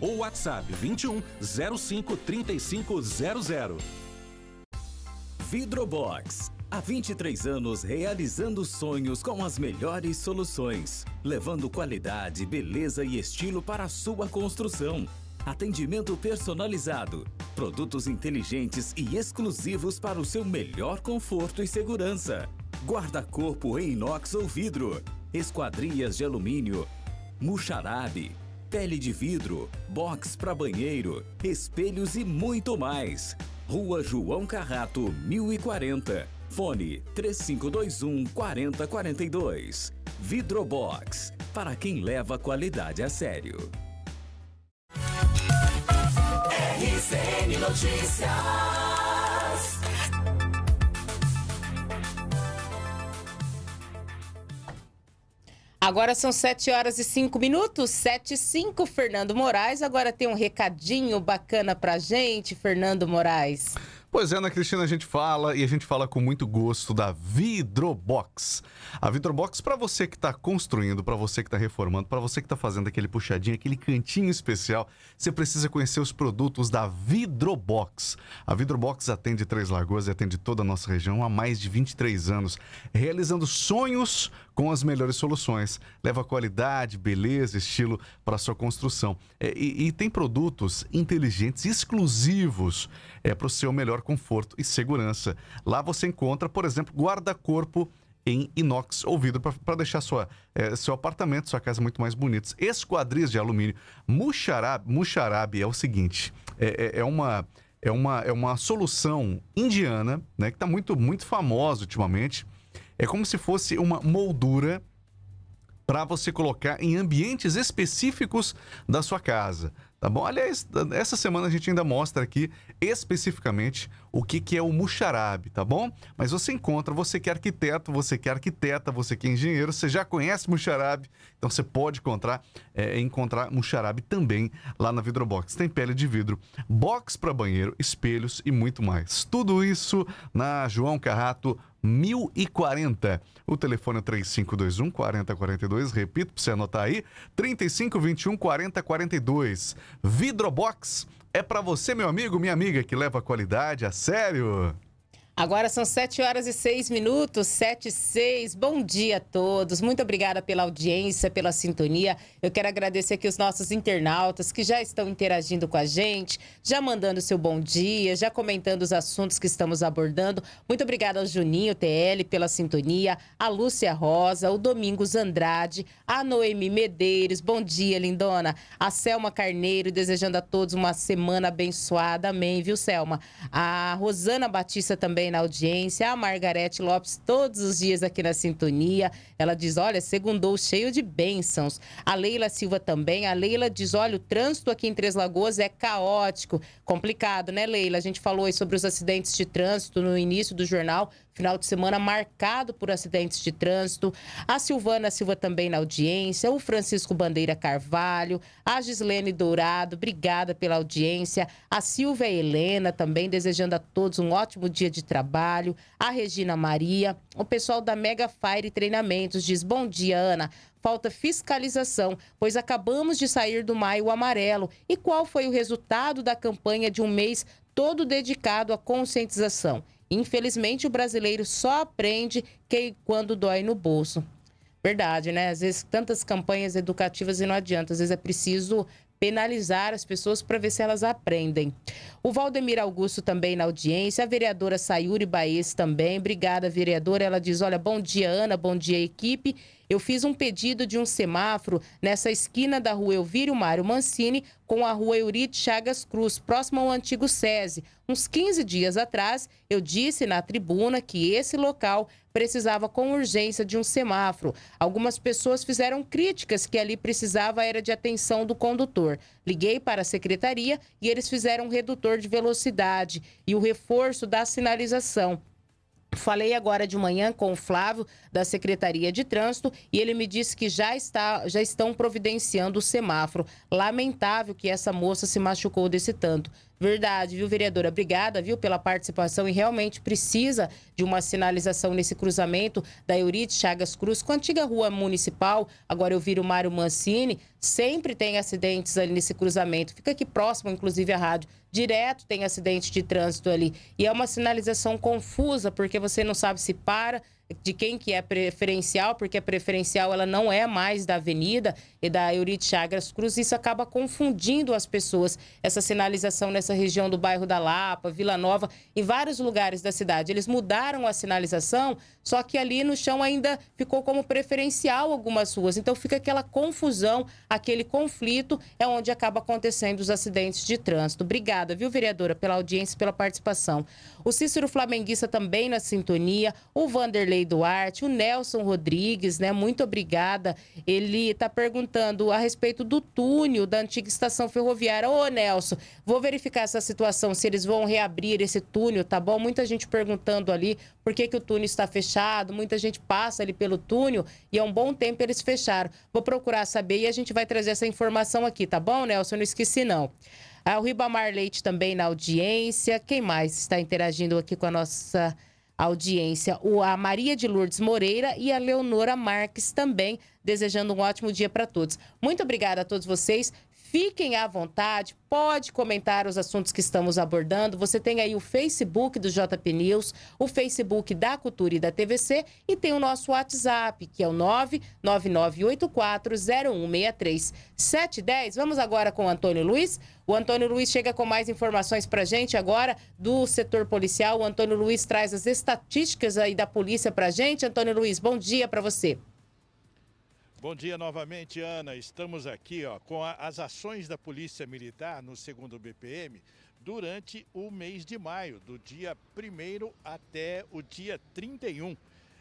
ou WhatsApp 21 05 3500. Vidrobox. Há 23 anos realizando sonhos com as melhores soluções, levando qualidade, beleza e estilo para a sua construção. Atendimento personalizado, produtos inteligentes e exclusivos para o seu melhor conforto e segurança. Guarda-corpo em inox ou vidro, esquadrias de alumínio, muxarabe, pele de vidro, box para banheiro, espelhos e muito mais. Rua João Carrato, 1040. Fone 3521 4042. Vidrobox para quem leva a qualidade a sério. RCN Notícias. Agora são 7 horas e 5 minutos, 7 e 5, Fernando Moraes. Agora tem um recadinho bacana pra gente, Fernando Moraes. Pois é, Ana Cristina, a gente fala e a gente fala com muito gosto da Vidrobox. A Vidrobox, para você que está construindo, para você que está reformando, para você que está fazendo aquele puxadinho, aquele cantinho especial, você precisa conhecer os produtos da Vidrobox. A Vidrobox atende Três Lagoas e atende toda a nossa região há mais de 23 anos, realizando sonhos com as melhores soluções. Leva qualidade, beleza, estilo para sua construção. É, e, e, tem produtos inteligentes exclusivos é, para o seu melhor conforto e segurança. Lá você encontra, por exemplo, guarda-corpo em inox ou vidro para deixar sua, é, seu apartamento, sua casa muito mais bonitos. Esquadrias de alumínio. Muxarab muxarabe é o seguinte: é, é, é uma é uma, é uma solução indiana, né, que está muito, muito famosa ultimamente, é como se fosse uma moldura para você colocar em ambientes específicos da sua casa, tá bom? Aliás, essa semana a gente ainda mostra aqui especificamente o que, que é o muxarabe, tá bom? Mas você encontra, você que é arquiteto, você que é arquiteta, você que é engenheiro, você já conhece muxarabe, então você pode encontrar, é, encontrar muxarabe também lá na Vidrobox. Tem pele de vidro, box para banheiro, espelhos e muito mais. Tudo isso na João Carrato 1040. O telefone é 3521 4042. Repito para você anotar aí: 3521 4042. Vidrobox é para você, meu amigo, minha amiga, que leva a qualidade a sério. Agora são 7 horas e 6 minutos, 7 e 6. Bom dia a todos. Muito obrigada pela audiência, pela sintonia. Eu quero agradecer aqui os nossos internautas que já estão interagindo com a gente, já mandando seu bom dia, já comentando os assuntos que estamos abordando. Muito obrigada ao Juninho TL pela sintonia, a Lúcia Rosa, o Domingos Andrade, a Noemi Medeiros. Bom dia, lindona. A Selma Carneiro, desejando a todos uma semana abençoada. Amém, viu, Selma? A Rosana Batista também na audiência, a Margarete Lopes, todos os dias aqui na sintonia. Ela diz: olha, segundou cheio de bênçãos. A Leila Silva também. A Leila diz: olha, o trânsito aqui em Três Lagoas é caótico. Complicado, né, Leila? A gente falou aí sobre os acidentes de trânsito no início do jornal final de semana marcado por acidentes de trânsito. A Silvana Silva também na audiência, o Francisco Bandeira Carvalho, a Gislene Dourado, obrigada pela audiência. A Silvia Helena também desejando a todos um ótimo dia de trabalho. A Regina Maria, o pessoal da Mega Fire Treinamentos diz: "Bom dia, Ana falta fiscalização, pois acabamos de sair do maio amarelo. E qual foi o resultado da campanha de um mês todo dedicado à conscientização? Infelizmente, o brasileiro só aprende que quando dói no bolso. Verdade, né? Às vezes, tantas campanhas educativas e não adianta. Às vezes é preciso penalizar as pessoas para ver se elas aprendem. O Valdemir Augusto também na audiência, a vereadora Sayuri Baez também. Obrigada, vereadora. Ela diz: Olha, bom dia, Ana, bom dia, equipe. Eu fiz um pedido de um semáforo nessa esquina da rua Elvírio Mário Mancini com a rua Euride Chagas Cruz, próximo ao antigo SESI. Uns 15 dias atrás, eu disse na tribuna que esse local precisava com urgência de um semáforo. Algumas pessoas fizeram críticas que ali precisava era de atenção do condutor. Liguei para a secretaria e eles fizeram um redutor de velocidade e o reforço da sinalização. Falei agora de manhã com o Flávio da Secretaria de Trânsito e ele me disse que já, está, já estão providenciando o semáforo. Lamentável que essa moça se machucou desse tanto. Verdade, viu, vereadora? Obrigada, viu, pela participação e realmente precisa de uma sinalização nesse cruzamento da Eurite Chagas Cruz com a antiga rua municipal. Agora eu viro Mário Mancini. Sempre tem acidentes ali nesse cruzamento. Fica aqui próximo, inclusive, à rádio. Direto tem acidente de trânsito ali. E é uma sinalização confusa, porque você não sabe se para, de quem que é preferencial, porque a preferencial ela não é mais da Avenida e da Eurite Chagas Cruz, isso acaba confundindo as pessoas. Essa sinalização nessa região do bairro da Lapa, Vila Nova, em vários lugares da cidade, eles mudaram a sinalização só que ali no chão ainda ficou como preferencial algumas ruas. Então fica aquela confusão, aquele conflito, é onde acaba acontecendo os acidentes de trânsito. Obrigada, viu, vereadora, pela audiência, pela participação. O Cícero Flamenguista também na sintonia, o Vanderlei Duarte, o Nelson Rodrigues, né? Muito obrigada. Ele está perguntando a respeito do túnel da antiga estação ferroviária. Ô, Nelson, vou verificar essa situação, se eles vão reabrir esse túnel, tá bom? Muita gente perguntando ali por que, que o túnel está fechado. Muita gente passa ali pelo túnel e há um bom tempo eles fecharam. Vou procurar saber e a gente vai trazer essa informação aqui, tá bom, Nelson? Eu não esqueci, não. Ah, o Ribamar Leite também na audiência. Quem mais está interagindo aqui com a nossa audiência? O, a Maria de Lourdes Moreira e a Leonora Marques também, desejando um ótimo dia para todos. Muito obrigada a todos vocês. Fiquem à vontade, pode comentar os assuntos que estamos abordando. Você tem aí o Facebook do JP News, o Facebook da Cultura e da TVC e tem o nosso WhatsApp, que é o 99984016310. Vamos agora com o Antônio Luiz. O Antônio Luiz chega com mais informações para gente agora do setor policial. O Antônio Luiz traz as estatísticas aí da polícia para gente. Antônio Luiz, bom dia para você. Bom dia novamente, Ana. Estamos aqui ó, com a, as ações da Polícia Militar no segundo BPM durante o mês de maio, do dia 1 até o dia 31.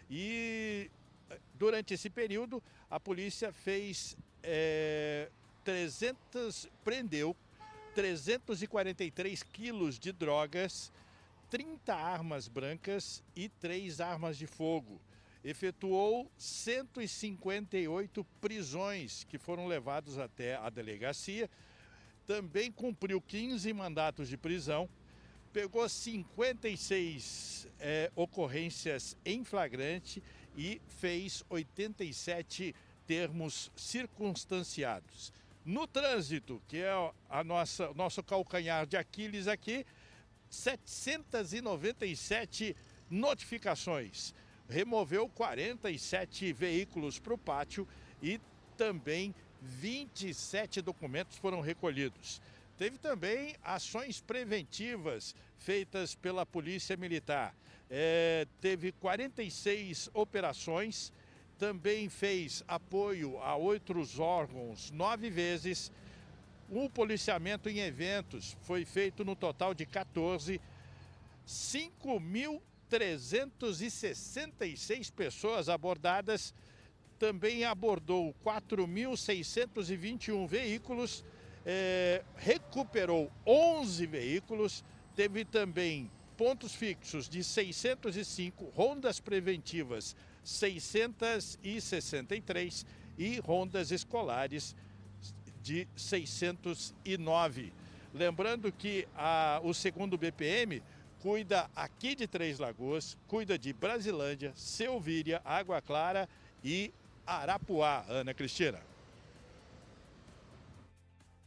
E eh, durante esse período, a polícia fez é, eh, 300, prendeu 343 quilos de drogas, 30 armas brancas e 3 armas de fogo efetuou 158 prisões que foram levados até a delegacia. Também cumpriu 15 mandatos de prisão, pegou 56 é, ocorrências em flagrante e fez 87 termos circunstanciados. No trânsito, que é a nossa nosso calcanhar de Aquiles aqui, 797 notificações removeu 47 veículos para o pátio e também 27 documentos foram recolhidos. Teve também ações preventivas feitas pela Polícia Militar. É, teve 46 operações, também fez apoio a outros órgãos nove vezes. O um policiamento em eventos foi feito no total de 14. 5.000 366 pessoas abordadas, também abordou 4.621 veículos, é, recuperou 11 veículos, teve também pontos fixos de 605, rondas preventivas 663 e rondas escolares de 609. Lembrando que a, o segundo BPM cuida aqui de Três Lagoas, cuida de Brasilândia, Selvíria, Água Clara e Arapuá. Ana Cristina.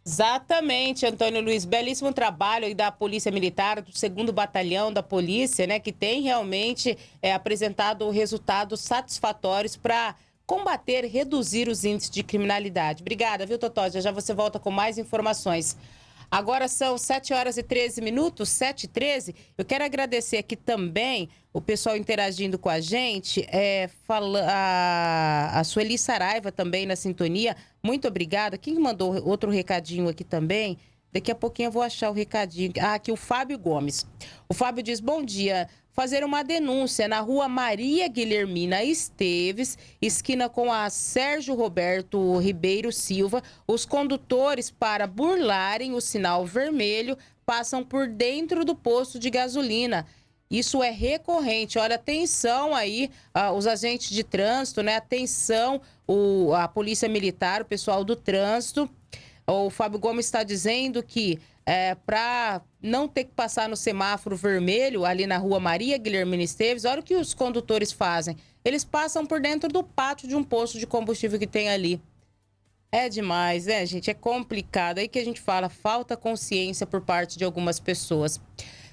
Exatamente, Antônio Luiz. Belíssimo trabalho aí da Polícia Militar, do segundo batalhão da polícia, né? Que tem realmente é, apresentado resultados satisfatórios para combater, reduzir os índices de criminalidade. Obrigada, viu, Totó? Já, já você volta com mais informações. Agora são 7 horas e 13 minutos, 7 e 13. Eu quero agradecer aqui também o pessoal interagindo com a gente. É, fala, a, a Sueli Saraiva também na sintonia. Muito obrigada. Quem mandou outro recadinho aqui também? Daqui a pouquinho eu vou achar o recadinho. Ah, aqui o Fábio Gomes. O Fábio diz: Bom dia. Fazer uma denúncia na rua Maria Guilhermina Esteves, esquina com a Sérgio Roberto Ribeiro Silva. Os condutores, para burlarem o sinal vermelho, passam por dentro do posto de gasolina. Isso é recorrente. Olha, atenção aí, ah, os agentes de trânsito, né? Atenção, o, a Polícia Militar, o pessoal do trânsito o Fábio Gomes está dizendo que é, para não ter que passar no semáforo vermelho ali na rua Maria Guilherme Esteves, olha o que os condutores fazem. Eles passam por dentro do pátio de um posto de combustível que tem ali. É demais, né, gente? É complicado. Aí que a gente fala, falta consciência por parte de algumas pessoas.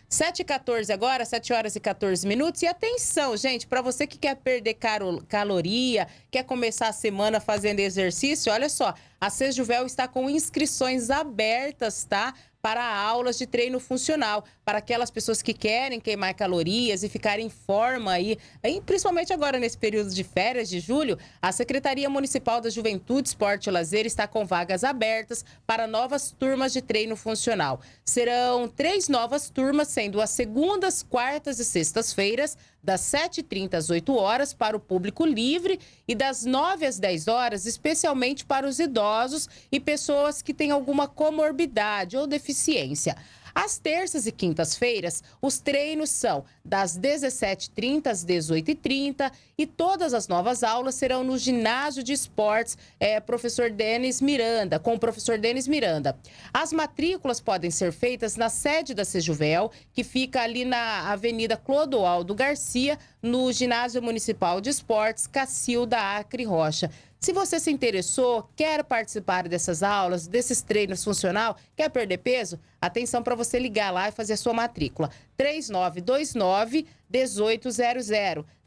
7 e 14 agora, 7 horas e 14 minutos. E atenção, gente, para você que quer perder caro, caloria, quer começar a semana fazendo exercício, olha só, a Sejuvel está com inscrições abertas, tá? para aulas de treino funcional, para aquelas pessoas que querem queimar calorias e ficar em forma aí, e principalmente agora nesse período de férias de julho, a Secretaria Municipal da Juventude, Esporte e Lazer está com vagas abertas para novas turmas de treino funcional. Serão três novas turmas, sendo as segundas, quartas e sextas-feiras, das 7h30 às 8 horas para o público livre e das 9 às 10 horas, especialmente para os idosos e pessoas que têm alguma comorbidade ou deficiência. Às terças e quintas-feiras, os treinos são das 17h30 às 18h30 e todas as novas aulas serão no ginásio de esportes é, professor Denis Miranda, com o professor Denis Miranda. As matrículas podem ser feitas na sede da Sejuvel, que fica ali na Avenida Clodoaldo Garcia, no Ginásio Municipal de Esportes Cacilda Acre Rocha. Se você se interessou, quer participar dessas aulas, desses treinos funcional, quer perder peso, atenção para você ligar lá e fazer a sua matrícula. 3929 1800.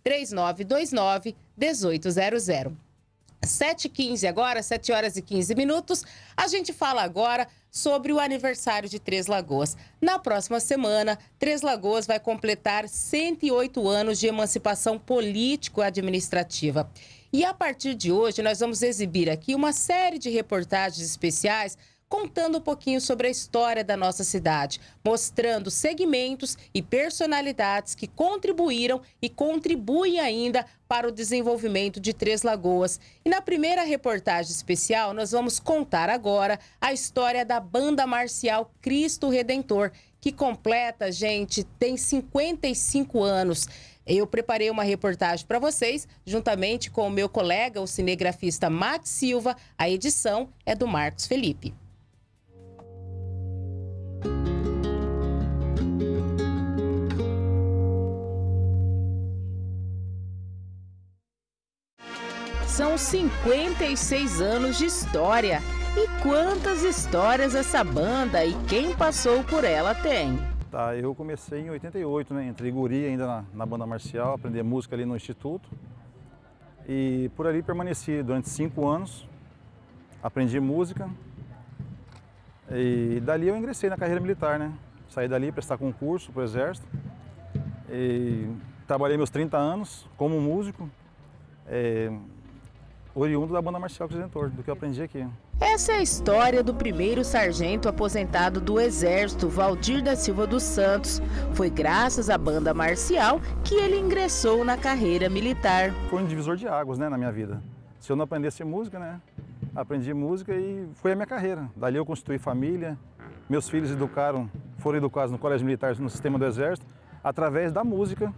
3929 1800. 7h15 agora, 7 horas e 15 minutos, a gente fala agora sobre o aniversário de Três Lagoas. Na próxima semana, Três Lagoas vai completar 108 anos de emancipação político-administrativa. E a partir de hoje, nós vamos exibir aqui uma série de reportagens especiais contando um pouquinho sobre a história da nossa cidade, mostrando segmentos e personalidades que contribuíram e contribuem ainda para o desenvolvimento de Três Lagoas. E na primeira reportagem especial, nós vamos contar agora a história da banda marcial Cristo Redentor, que completa, gente, tem 55 anos. Eu preparei uma reportagem para vocês, juntamente com o meu colega, o cinegrafista Max Silva. A edição é do Marcos Felipe. São 56 anos de história. E quantas histórias essa banda e quem passou por ela tem? Tá, eu comecei em 88, né? Entrei guri ainda na, na banda marcial, aprendi música ali no instituto. E por ali permaneci durante cinco anos. Aprendi música, e dali eu ingressei na carreira militar, né? Saí dali, prestar concurso para o Exército. E trabalhei meus 30 anos como músico, é, oriundo da Banda Marcial Crescentor, do que eu aprendi aqui. Essa é a história do primeiro sargento aposentado do Exército, Valdir da Silva dos Santos. Foi graças à Banda Marcial que ele ingressou na carreira militar. Foi um divisor de águas né, na minha vida. Se eu não aprendesse música, né, aprendi música e foi a minha carreira. Dali eu constituí família, meus filhos educaram, foram educados no Colégio Militar, no Sistema do Exército, através da música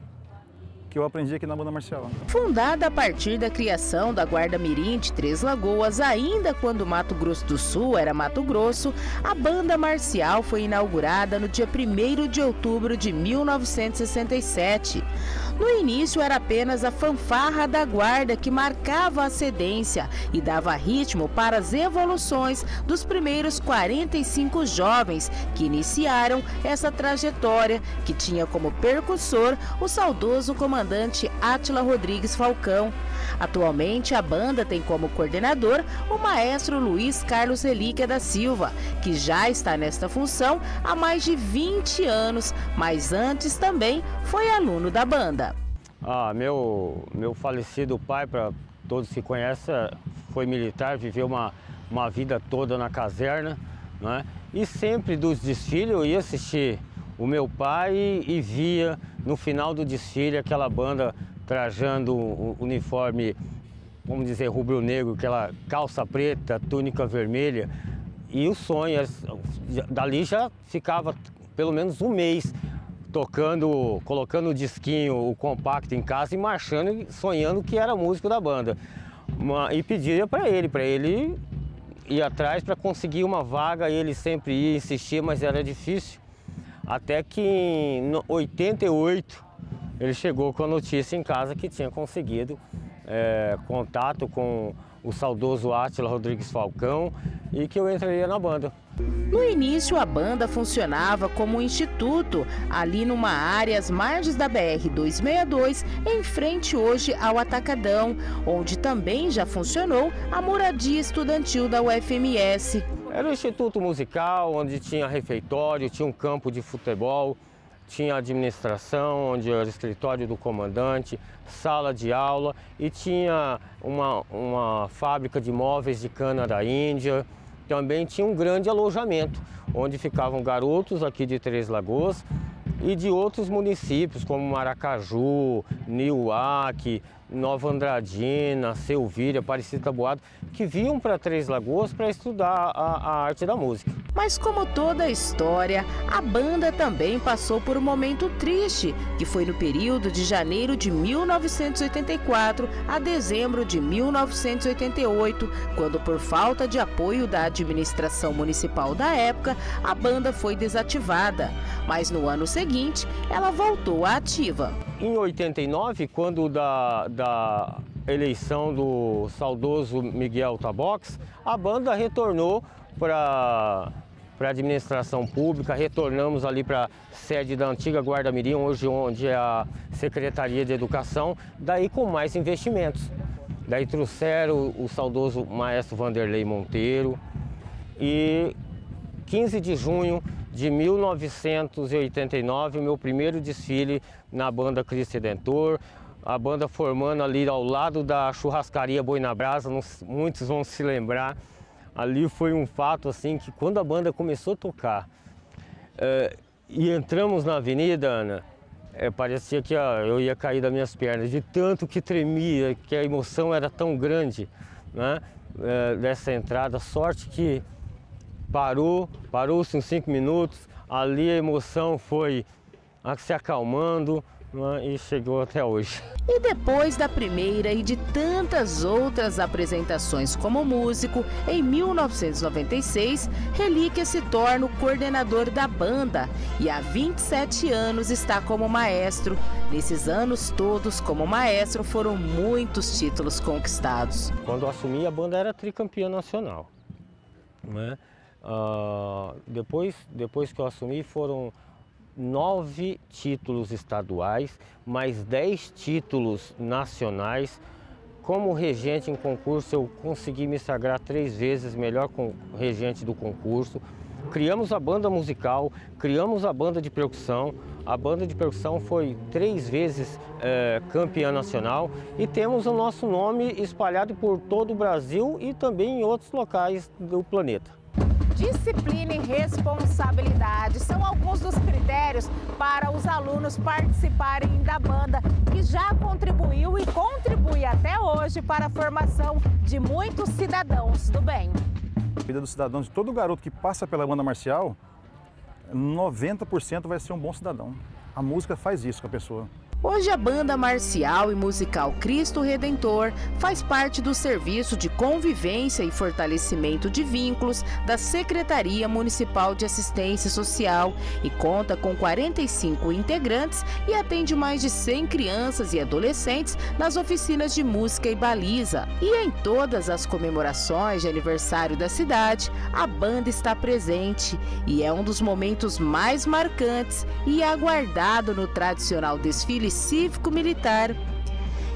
que eu aprendi aqui na banda marcial. Fundada a partir da criação da Guarda Mirim de Três Lagoas, ainda quando Mato Grosso do Sul era Mato Grosso, a banda marcial foi inaugurada no dia 1 de outubro de 1967. No início era apenas a fanfarra da guarda que marcava a cedência e dava ritmo para as evoluções dos primeiros 45 jovens que iniciaram essa trajetória que tinha como percussor o saudoso comandante Átila Rodrigues Falcão. Atualmente a banda tem como coordenador o maestro Luiz Carlos Relíquia da Silva, que já está nesta função há mais de 20 anos, mas antes também foi aluno da banda. Ah, meu, meu falecido pai, para todos que conhecem, foi militar, viveu uma, uma vida toda na caserna. Né? E sempre dos desfiles eu ia assistir o meu pai e, via no final do desfile aquela banda trajando o uniforme, vamos dizer, rubro-negro, aquela calça preta, túnica vermelha. E o sonho, dali já ficava pelo menos um mês tocando, colocando o disquinho, o compacto em casa e marchando, sonhando que era músico da banda. e pedia para ele, para ele ir atrás para conseguir uma vaga, ele sempre ia, insistia, mas era difícil. Até que em 88 ele chegou com a notícia em casa que tinha conseguido é, contato com o saudoso Átila Rodrigues Falcão e que eu entraria na banda. No início, a banda funcionava como um instituto, ali numa área às margens da BR-262, em frente hoje ao Atacadão, onde também já funcionou a moradia estudantil da UFMS. Era um instituto musical, onde tinha refeitório, tinha um campo de futebol, tinha administração, onde era o escritório do comandante, sala de aula e tinha uma, uma fábrica de móveis de cana da Índia. Também tinha um grande alojamento, onde ficavam garotos aqui de Três Lagoas e de outros municípios, como Maracaju, Niuaque, Nova Andradina, Selvíria, Aparecida Boado, que vinham para Três Lagoas para estudar a, a, arte da música. Mas como toda a história, a banda também passou por um momento triste, que foi no período de janeiro de 1984 a dezembro de 1988, quando por falta de apoio da administração municipal da época, a banda foi desativada. Mas no ano seguinte, ela voltou à ativa. Em 89, quando da da eleição do saudoso Miguel Tabox, a banda retornou para para a administração pública, retornamos ali para a sede da antiga Guarda Mirim, hoje onde é a Secretaria de Educação, daí com mais investimentos. Daí trouxeram o saudoso maestro Vanderlei Monteiro e 15 de junho de 1989, meu primeiro desfile na banda Cristo Redentor, a banda formando ali ao lado da churrascaria Boi na Brasa, não, muitos vão se lembrar. Ali foi um fato assim que quando a banda começou a tocar é, e entramos na avenida, Ana, é, parecia que ó, ah, eu ia cair das minhas pernas, de tanto que tremia, que a emoção era tão grande né, é, dessa entrada. Sorte que parou, parou-se uns cinco minutos, ali a emoção foi se acalmando, e chegou até hoje. E depois da primeira e de tantas outras apresentações como músico, em 1996, Relíquia se torna o coordenador da banda e há 27 anos está como maestro. Nesses anos todos, como maestro, foram muitos títulos conquistados. Quando eu assumi, a banda era tricampeã nacional. Né? Uh, depois, depois que eu assumi, foram nove títulos estaduais, mais dez títulos nacionais. Como regente em concurso, eu consegui me sagrar três vezes melhor regente do concurso. Criamos a banda musical, criamos a banda de percussão. A banda de percussão foi três vezes é, campeã nacional e temos o nosso nome espalhado por todo o Brasil e também em outros locais do planeta disciplina e responsabilidade. São alguns dos critérios para os alunos participarem da banda, que já contribuiu e contribui até hoje para a formação de muitos cidadãos do bem. A vida do cidadão, de todo garoto que passa pela banda marcial, 90% vai ser um bom cidadão. A música faz isso com a pessoa. Hoje a banda marcial e musical Cristo Redentor faz parte do serviço de convivência e fortalecimento de vínculos da Secretaria Municipal de Assistência Social e conta com 45 integrantes e atende mais de 100 crianças e adolescentes nas oficinas de música e baliza. E em todas as comemorações de aniversário da cidade, a banda está presente e é um dos momentos mais marcantes e aguardado no tradicional desfile cívico-militar.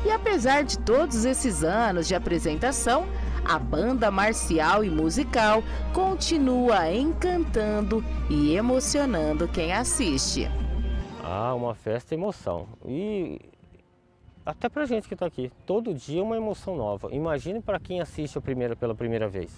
E apesar de todos esses anos de apresentação, a banda marcial e musical continua encantando e emocionando quem assiste. Ah, uma festa emoção. E até pra gente que está aqui, todo dia uma emoção nova. Imagine para quem assiste o primeiro pela primeira vez.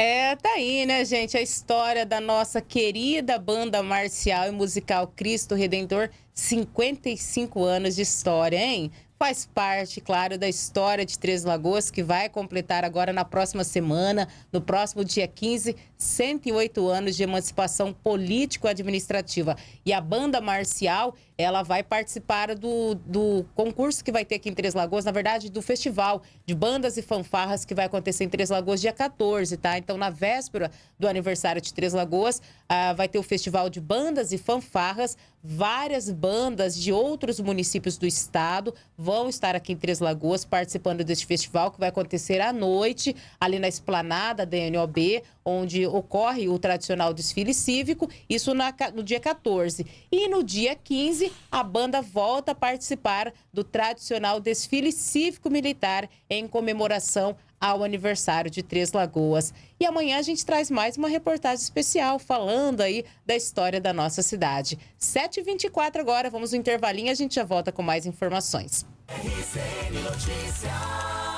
É, tá aí, né, gente? A história da nossa querida banda marcial e musical Cristo Redentor, 55 anos de história, hein? Faz parte, claro, da história de Três Lagoas, que vai completar agora na próxima semana, no próximo dia 15, 108 anos de emancipação político-administrativa. E a banda marcial ela vai participar do, do concurso que vai ter aqui em Três Lagoas, na verdade, do festival de bandas e fanfarras que vai acontecer em Três Lagoas dia 14, tá? Então, na véspera do aniversário de Três Lagoas, ah, vai ter o festival de bandas e fanfarras. Várias bandas de outros municípios do estado vão estar aqui em Três Lagoas participando deste festival que vai acontecer à noite, ali na esplanada da NOB, onde ocorre o tradicional desfile cívico, isso na, no dia 14. E no dia 15, a banda volta a participar do tradicional desfile cívico-militar em comemoração ao aniversário de Três Lagoas. E amanhã a gente traz mais uma reportagem especial falando aí da história da nossa cidade. 7h24 agora, vamos no intervalinho, a gente já volta com mais informações. RCN Notícias.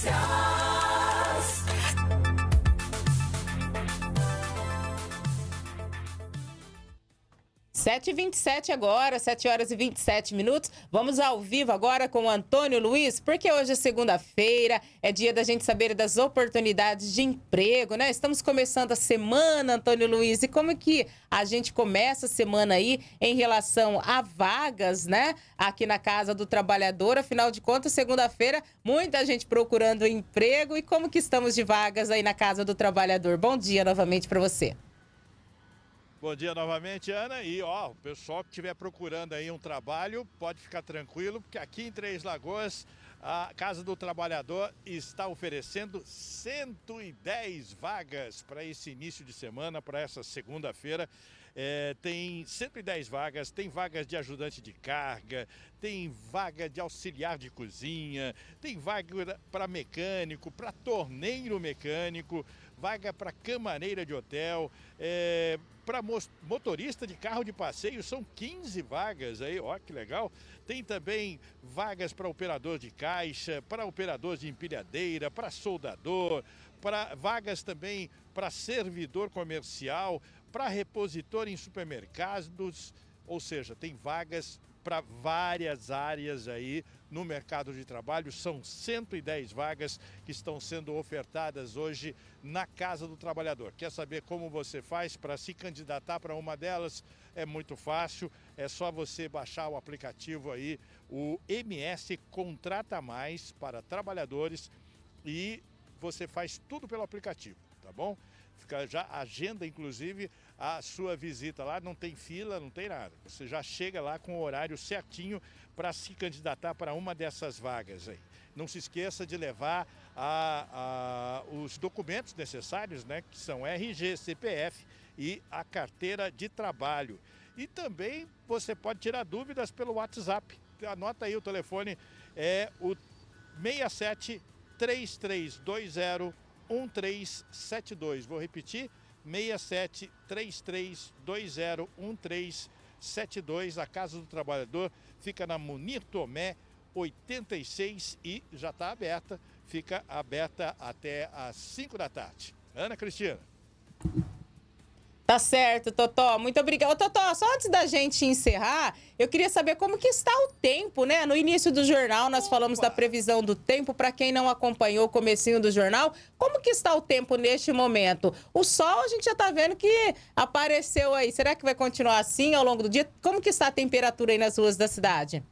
Show. 7h27 agora, 7 horas e 27 minutos. Vamos ao vivo agora com o Antônio Luiz, porque hoje é segunda-feira, é dia da gente saber das oportunidades de emprego, né? Estamos começando a semana, Antônio Luiz, e como que a gente começa a semana aí em relação a vagas, né? Aqui na Casa do Trabalhador, afinal de contas, segunda-feira, muita gente procurando emprego e como que estamos de vagas aí na Casa do Trabalhador. Bom dia novamente para você. Bom dia novamente, Ana. E ó, o pessoal que estiver procurando aí um trabalho, pode ficar tranquilo, porque aqui em Três Lagoas, a Casa do Trabalhador está oferecendo 110 vagas para esse início de semana, para essa segunda-feira. É, tem 110 vagas, tem vagas de ajudante de carga, tem vaga de auxiliar de cozinha, tem vaga para mecânico, para torneiro mecânico, vaga para camareira de hotel. É, para motorista de carro de passeio, são 15 vagas aí, ó que legal. Tem também vagas para operador de caixa, para operador de empilhadeira, para soldador, para vagas também para servidor comercial, para repositor em supermercados, ou seja, tem vagas para várias áreas aí no mercado de trabalho. São 110 vagas que estão sendo ofertadas hoje na Casa do Trabalhador. Quer saber como você faz para se candidatar para uma delas? É muito fácil, é só você baixar o aplicativo aí, o MS Contrata Mais para Trabalhadores e você faz tudo pelo aplicativo, tá bom? Fica já agenda, inclusive, a sua visita lá. Não tem fila, não tem nada. Você já chega lá com o horário certinho para se candidatar para uma dessas vagas aí. Não se esqueça de levar a, a, os documentos necessários, né, que são RG, CPF e a carteira de trabalho. E também você pode tirar dúvidas pelo WhatsApp. Anota aí o telefone, é o 67 3320 1372. Vou repetir: 6733201372. A Casa do Trabalhador fica na Munir Tomé 86 e já está aberta. Fica aberta até às 5 da tarde. Ana Cristina. Tá certo, Totó. Muito obrigada. Totó, só antes da gente encerrar, eu queria saber como que está o tempo, né? No início do jornal, nós falamos Opa. da previsão do tempo. Para quem não acompanhou o comecinho do jornal, como que está o tempo neste momento? O sol a gente já está vendo que apareceu aí. Será que vai continuar assim ao longo do dia? Como que está a temperatura aí nas ruas da cidade?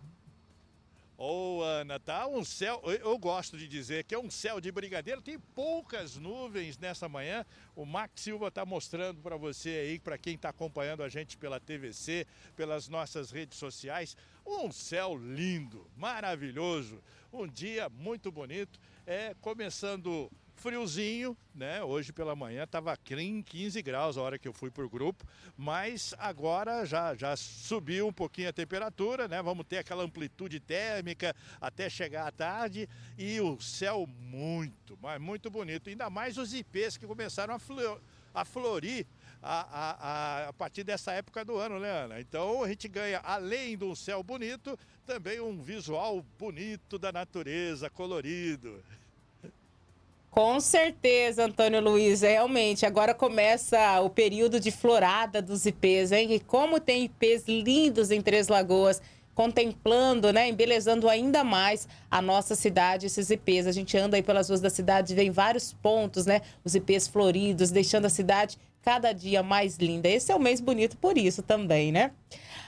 Ô, oh, Ana, tá um céu. Eu gosto de dizer que é um céu de brigadeiro. Tem poucas nuvens nessa manhã. O Max Silva está mostrando para você aí, para quem está acompanhando a gente pela TVC, pelas nossas redes sociais. Um céu lindo, maravilhoso. Um dia muito bonito. É começando Friozinho, né? Hoje pela manhã estava 15 graus a hora que eu fui para o grupo, mas agora já, já subiu um pouquinho a temperatura, né? Vamos ter aquela amplitude térmica até chegar à tarde e o céu muito, mas muito bonito. Ainda mais os ipês que começaram a flor, a florir a, a, a, partir dessa época do ano, né, Então a gente ganha, além de um céu bonito, também um visual bonito da natureza, colorido. Com certeza, Antônio Luiz, é, realmente. Agora começa o período de florada dos IPs, hein? E como tem IPs lindos em Três Lagoas, contemplando, né? Embelezando ainda mais a nossa cidade, esses IPs. A gente anda aí pelas ruas da cidade, vem vários pontos, né? Os IPs floridos, deixando a cidade cada dia mais linda. Esse é o mês bonito por isso também, né?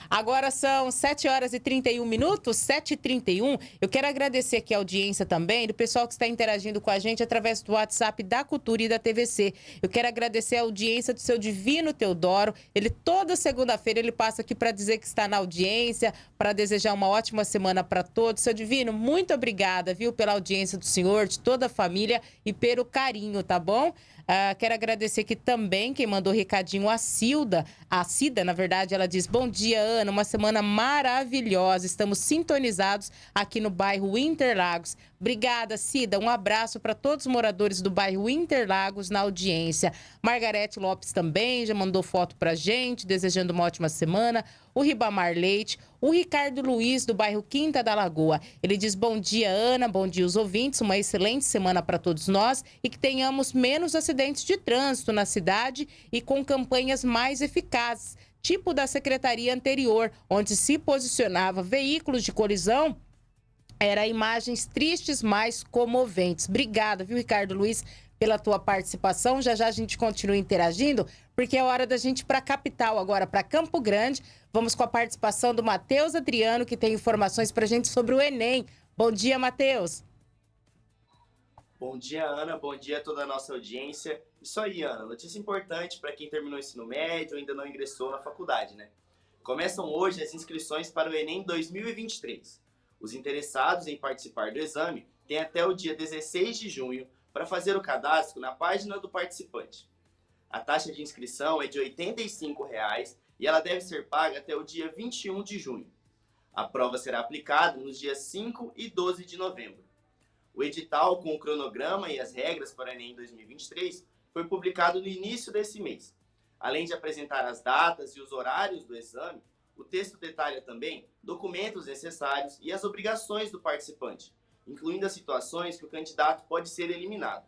Agora são 7 horas e 31 minutos, 7h31. Eu quero agradecer aqui a audiência também do pessoal que está interagindo com a gente através do WhatsApp da Cultura e da TVC. Eu quero agradecer a audiência do seu divino Teodoro. Ele toda segunda-feira ele passa aqui para dizer que está na audiência, para desejar uma ótima semana para todos. Seu divino, muito obrigada, viu, pela audiência do senhor, de toda a família e pelo carinho, tá bom? Uh, quero agradecer aqui também quem mandou recadinho a Cilda. A Cida, na verdade, ela diz: Bom dia, Ana. Uma semana maravilhosa. Estamos sintonizados aqui no bairro Interlagos. Obrigada, Cida. Um abraço para todos os moradores do bairro Interlagos na audiência. Margarete Lopes também já mandou foto para gente, desejando uma ótima semana. O Ribamar Leite, o Ricardo Luiz, do bairro Quinta da Lagoa. Ele diz: Bom dia, Ana, bom dia, os ouvintes. Uma excelente semana para todos nós e que tenhamos menos acidentes de trânsito na cidade e com campanhas mais eficazes, tipo da secretaria anterior, onde se posicionava veículos de colisão era imagens tristes, mas comoventes. Obrigada, viu, Ricardo Luiz, pela tua participação. Já já a gente continua interagindo, porque é hora da gente ir para a capital agora, para Campo Grande. Vamos com a participação do Matheus Adriano, que tem informações para a gente sobre o Enem. Bom dia, Matheus. Bom dia, Ana. Bom dia a toda a nossa audiência. Isso aí, Ana. Notícia importante para quem terminou o ensino médio ou ainda não ingressou na faculdade, né? Começam hoje as inscrições para o Enem 2023. Os interessados em participar do exame têm até o dia 16 de junho para fazer o cadastro na página do participante. A taxa de inscrição é de R$ 85,00 e ela deve ser paga até o dia 21 de junho. A prova será aplicada nos dias 5 e 12 de novembro. O edital com o cronograma e as regras para o Enem 2023 foi publicado no início desse mês. Além de apresentar as datas e os horários do exame, o texto detalha também documentos necessários e as obrigações do participante, incluindo as situações que o candidato pode ser eliminado.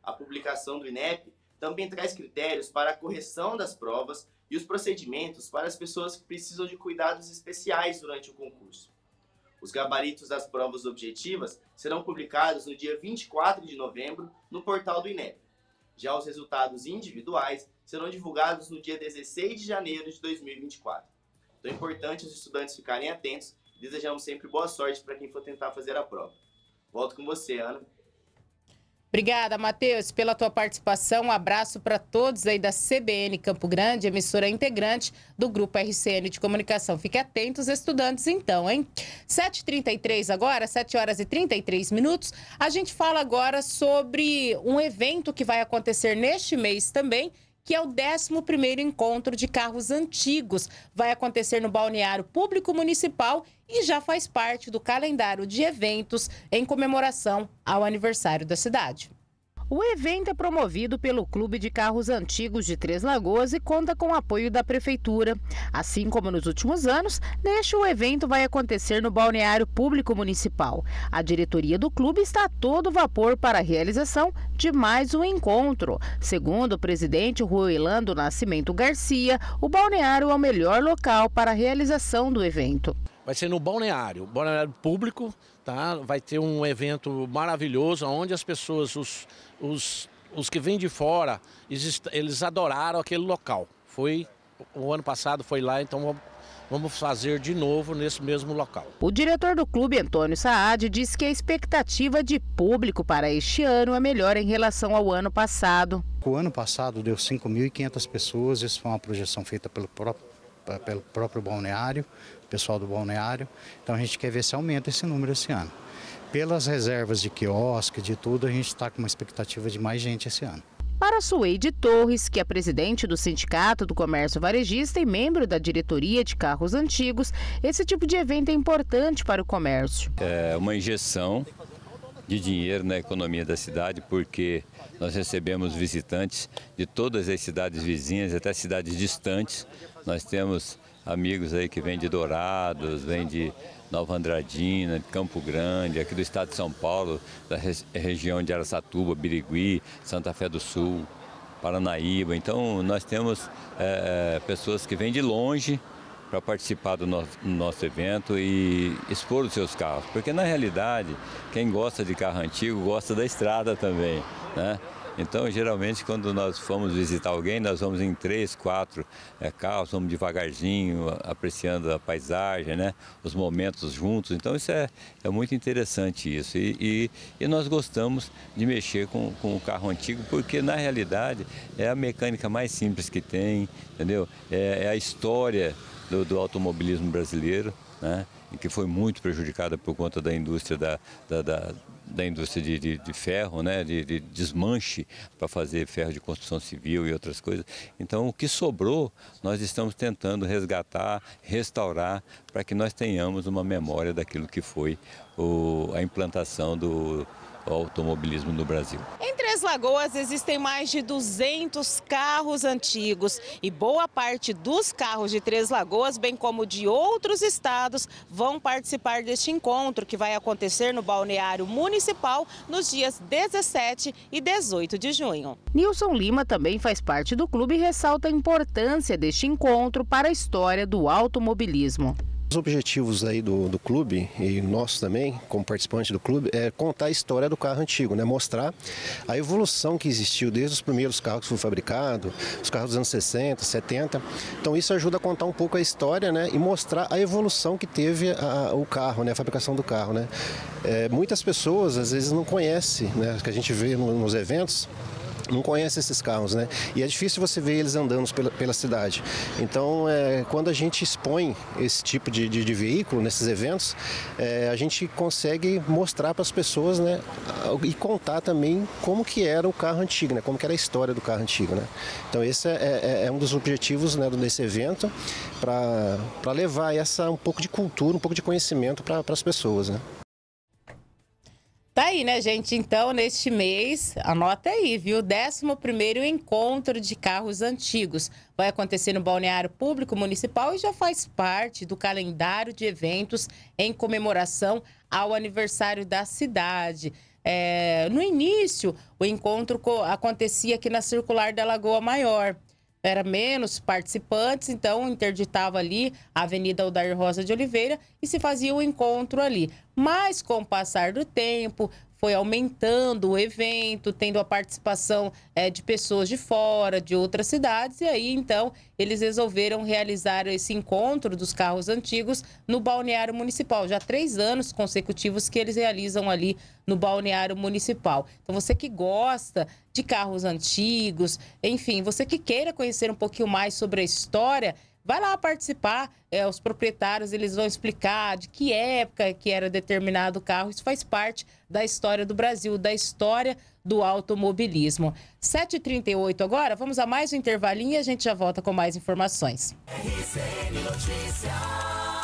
A publicação do INEP também traz critérios para a correção das provas e os procedimentos para as pessoas que precisam de cuidados especiais durante o concurso. Os gabaritos das provas objetivas serão publicados no dia 24 de novembro no portal do INEP. Já os resultados individuais serão divulgados no dia 16 de janeiro de 2024. Então é importante os estudantes ficarem atentos e desejamos sempre boa sorte para quem for tentar fazer a prova. Volto com você, Ana. Obrigada, Matheus, pela tua participação. Um abraço para todos aí da CBN Campo Grande, emissora integrante do Grupo RCN de Comunicação. Fique atentos, estudantes, então, hein? 7h33 agora, 7 horas e 33 minutos. A gente fala agora sobre um evento que vai acontecer neste mês também que é o 11 encontro de carros antigos. Vai acontecer no Balneário Público Municipal e já faz parte do calendário de eventos em comemoração ao aniversário da cidade. O evento é promovido pelo Clube de Carros Antigos de Três Lagoas e conta com o apoio da Prefeitura. Assim como nos últimos anos, neste o evento vai acontecer no Balneário Público Municipal. A diretoria do clube está a todo vapor para a realização de mais um encontro. Segundo o presidente Lando Nascimento Garcia, o balneário é o melhor local para a realização do evento. Vai ser no balneário, balneário público, Tá? Vai ter um evento maravilhoso onde as pessoas, os, os, os que vêm de fora, eles, adoraram aquele local. Foi o ano passado foi lá, então vamos vamos fazer de novo nesse mesmo local. O diretor do clube, Antônio Saad, diz que a expectativa de público para este ano é melhor em relação ao ano passado. O ano passado deu 5.500 pessoas, isso foi uma projeção feita pelo próprio pelo próprio balneário, pessoal do balneário. Então a gente quer ver se aumenta esse número esse ano. Pelas reservas de quiosque, de tudo, a gente está com uma expectativa de mais gente esse ano. Para Suede Torres, que é presidente do Sindicato do Comércio Varejista e membro da diretoria de carros antigos, esse tipo de evento é importante para o comércio. É uma injeção de dinheiro na economia da cidade, porque nós recebemos visitantes de todas as cidades vizinhas, até cidades distantes, nós temos amigos aí que vêm de Dourados, vêm de Nova Andradina, de Campo Grande, aqui do estado de São Paulo, da região de Aracatuba, Birigui, Santa Fé do Sul, Paranaíba. Então, nós temos é, pessoas que vêm de longe para participar do nosso, do nosso, evento e expor os seus carros. Porque, na realidade, quem gosta de carro antigo gosta da estrada também, né? Então, geralmente, quando nós fomos visitar alguém, nós vamos em três, quatro é, carros, vamos devagarzinho, apreciando a paisagem, né? os momentos juntos. Então, isso é, é muito interessante isso. E, e, e nós gostamos de mexer com, com o carro antigo, porque, na realidade, é a mecânica mais simples que tem, entendeu? É, é a história do, do automobilismo brasileiro, né? que foi muito prejudicada por conta da indústria da, da, da da indústria de, de, de ferro, né, de, de desmanche para fazer ferro de construção civil e outras coisas. Então, o que sobrou, nós estamos tentando resgatar, restaurar, para que nós tenhamos uma memória daquilo que foi o, a implantação do, o automobilismo no Brasil. Em Três Lagoas existem mais de 200 carros antigos e boa parte dos carros de Três Lagoas, bem como de outros estados, vão participar deste encontro que vai acontecer no balneário municipal nos dias 17 e 18 de junho. Nilson Lima também faz parte do clube e ressalta a importância deste encontro para a história do automobilismo. Os objetivos aí do, do clube e nosso também, como participante do clube, é contar a história do carro antigo, né? mostrar a evolução que existiu desde os primeiros carros que foram fabricados, os carros dos anos 60, 70. Então isso ajuda a contar um pouco a história né? e mostrar a evolução que teve a, o carro, né? a fabricação do carro. Né? É, muitas pessoas às vezes não conhecem, né? que a gente vê nos eventos, não conhece esses carros, né? E é difícil você ver eles andando pela, pela cidade. Então, é, quando a gente expõe esse tipo de, de, de veículo nesses eventos, é, a gente consegue mostrar para as pessoas, né? E contar também como que era o carro antigo, né? Como que era a história do carro antigo, né? Então, esse é, é, é um dos objetivos né, desse evento, para levar essa um pouco de cultura, um pouco de conhecimento para as pessoas, né? Tá aí, né, gente? Então, neste mês, anota aí, viu? 11 Encontro de Carros Antigos. Vai acontecer no Balneário Público Municipal e já faz parte do calendário de eventos em comemoração ao aniversário da cidade. É, no início, o encontro acontecia aqui na Circular da Lagoa Maior era menos participantes, então interditava ali a Avenida Aldair Rosa de Oliveira e se fazia o encontro ali. Mas com o passar do tempo, foi aumentando o evento, tendo a participação é, de pessoas de fora, de outras cidades, e aí então eles resolveram realizar esse encontro dos carros antigos no balneário municipal. Já três anos consecutivos que eles realizam ali no balneário municipal. Então você que gosta de carros antigos, enfim, você que queira conhecer um pouquinho mais sobre a história Vai lá participar, é, os proprietários eles vão explicar de que época que era determinado carro. Isso faz parte da história do Brasil, da história do automobilismo. 7h38 agora, vamos a mais um intervalinho e a gente já volta com mais informações. RCN Notícias.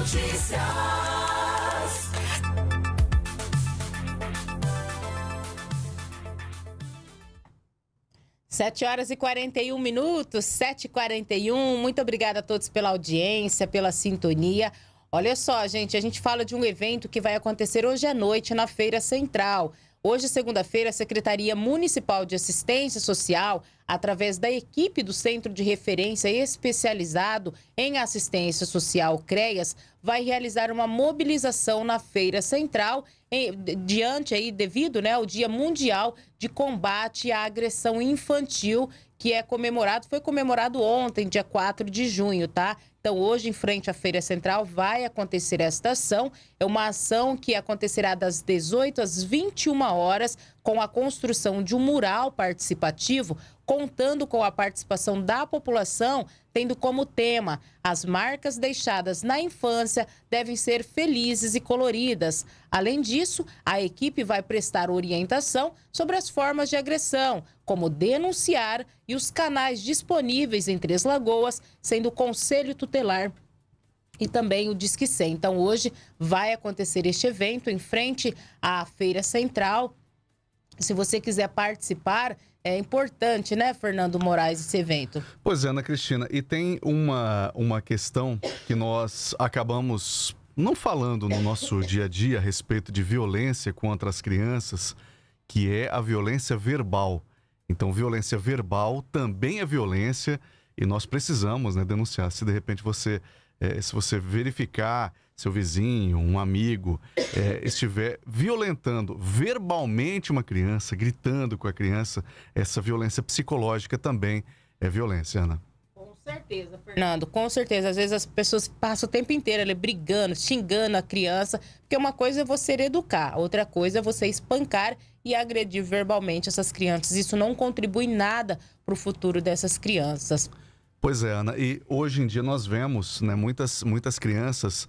Notícias. Sete horas e 41 minutos, 7 e 41 Muito obrigada a todos pela audiência, pela sintonia. Olha só, gente, a gente fala de um evento que vai acontecer hoje à noite na Feira Central. Hoje, segunda-feira, a Secretaria Municipal de Assistência Social, através da equipe do Centro de Referência Especializado em Assistência Social CREAS, vai realizar uma mobilização na Feira Central, em, diante aí, devido né, ao Dia Mundial de Combate à Agressão Infantil, que é comemorado, foi comemorado ontem, dia 4 de junho, tá? Então, hoje, em frente à Feira Central, vai acontecer esta ação. É uma ação que acontecerá das 18 às 21 horas, com a construção de um mural participativo contando com a participação da população, tendo como tema as marcas deixadas na infância devem ser felizes e coloridas. Além disso, a equipe vai prestar orientação sobre as formas de agressão, como denunciar e os canais disponíveis em Três Lagoas, sendo o Conselho Tutelar e também o Disque 100. Então, hoje vai acontecer este evento em frente à Feira Central. Se você quiser participar, é importante, né, Fernando Moraes, esse evento. Pois é, Ana Cristina. E tem uma, uma questão que nós acabamos não falando no nosso dia a dia a respeito de violência contra as crianças, que é a violência verbal. Então, violência verbal também é violência e nós precisamos né, denunciar. Se de repente você é, se você verificar seu vizinho, um amigo, é, estiver violentando verbalmente uma criança, gritando com a criança, essa violência psicológica também é violência, Ana. Com certeza, Fernando, com certeza. Às vezes as pessoas passam o tempo inteiro ali brigando, xingando a criança, porque uma coisa é você educar, outra coisa é você espancar e agredir verbalmente essas crianças. Isso não contribui nada para o futuro dessas crianças. Pois é, Ana. E hoje em dia nós vemos né, muitas, muitas crianças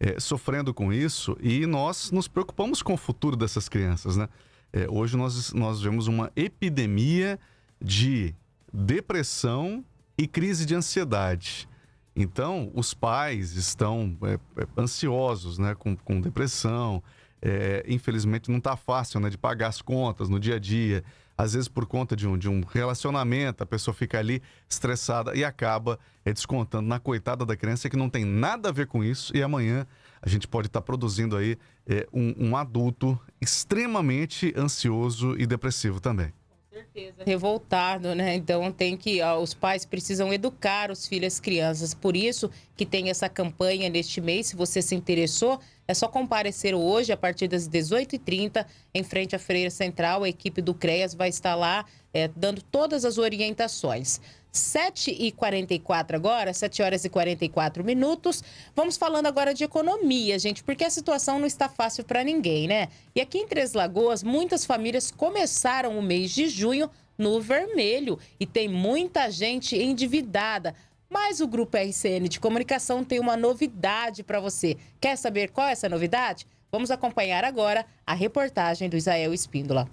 é, sofrendo com isso e nós nos preocupamos com o futuro dessas crianças, né? É, hoje nós, nós vemos uma epidemia de depressão e crise de ansiedade. Então, os pais estão é, ansiosos, né, com, com depressão. É, infelizmente, não está fácil, né, de pagar as contas no dia a dia às vezes por conta de um, de um relacionamento, a pessoa fica ali estressada e acaba é, descontando na coitada da criança que não tem nada a ver com isso e amanhã a gente pode estar tá produzindo aí é, um, um adulto extremamente ansioso e depressivo também certeza. Revoltado, né? Então tem que os pais precisam educar os filhos e as crianças. Por isso que tem essa campanha neste mês, se você se interessou, é só comparecer hoje, a partir das 18h30, em frente à Freira Central. A equipe do CREAS vai estar lá é, dando todas as orientações. 7h44 agora, 7 horas e 44 minutos. Vamos falando agora de economia, gente, porque a situação não está fácil para ninguém, né? E aqui em Três Lagoas, muitas famílias começaram o mês de junho no vermelho e tem muita gente endividada. Mas o Grupo RCN de Comunicação tem uma novidade para você. Quer saber qual é essa novidade? Vamos acompanhar agora a reportagem do Israel Espíndola.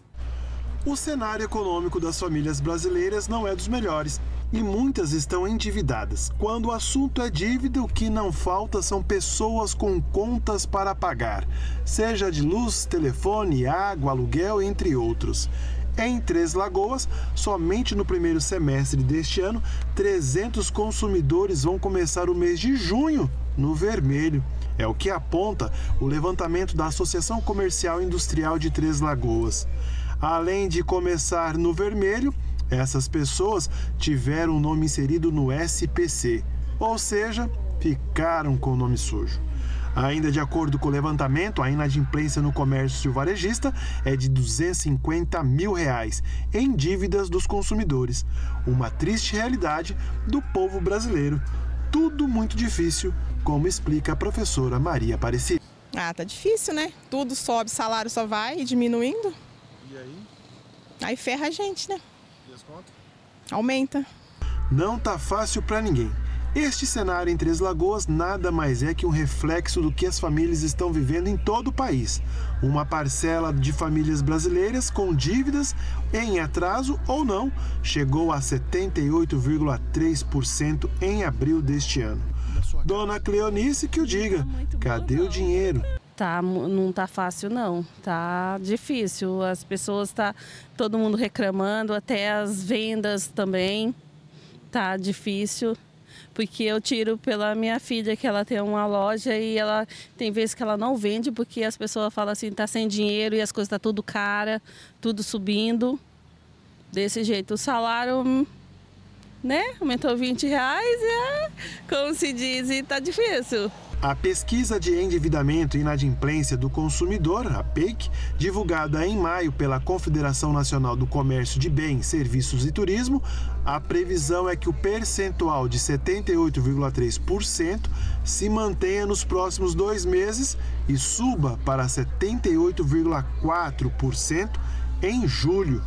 O cenário econômico das famílias brasileiras não é dos melhores e muitas estão endividadas. Quando o assunto é dívida, o que não falta são pessoas com contas para pagar, seja de luz, telefone, água, aluguel, entre outros. Em Três Lagoas, somente no primeiro semestre deste ano, 300 consumidores vão começar o mês de junho no vermelho. É o que aponta o levantamento da Associação Comercial Industrial de Três Lagoas. Além de começar no vermelho, essas pessoas tiveram o nome inserido no SPC, ou seja, ficaram com o nome sujo. Ainda de acordo com o levantamento, a inadimplência no comércio varejista é de 250 mil reais em dívidas dos consumidores. Uma triste realidade do povo brasileiro. Tudo muito difícil, como explica a professora Maria Aparecida. Ah, tá difícil, né? Tudo sobe, salário só vai diminuindo. E aí? Aí ferra a gente, né? E as contas? Aumenta. Não tá fácil para ninguém. Este cenário em Três Lagoas nada mais é que um reflexo do que as famílias estão vivendo em todo o país. Uma parcela de famílias brasileiras com dívidas em atraso ou não chegou a 78,3% em abril deste ano. Dona Cleonice que o tá diga, cadê o dinheiro? Tá, não tá fácil não, tá difícil. As pessoas tá todo mundo reclamando, até as vendas também tá difícil porque eu tiro pela minha filha que ela tem uma loja e ela tem vezes que ela não vende porque as pessoas falam assim, tá sem dinheiro e as coisas tá tudo cara, tudo subindo. Desse jeito, o salário, né, aumentou 20 reais, é, como se diz, e tá difícil. A pesquisa de endividamento e inadimplência do consumidor, a PEC, divulgada em maio pela Confederação Nacional do Comércio de Bens, Serviços e Turismo, a previsão é que o percentual de 78,3% se mantenha nos próximos dois meses e suba para 78,4% em julho.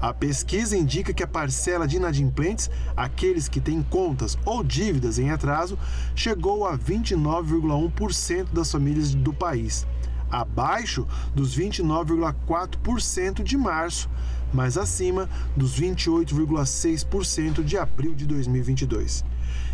A pesquisa indica que a parcela de inadimplentes, aqueles que têm contas ou dívidas em atraso, chegou a 29,1% das famílias do país, abaixo dos 29,4% de março, mas acima dos 28,6% de abril de 2022.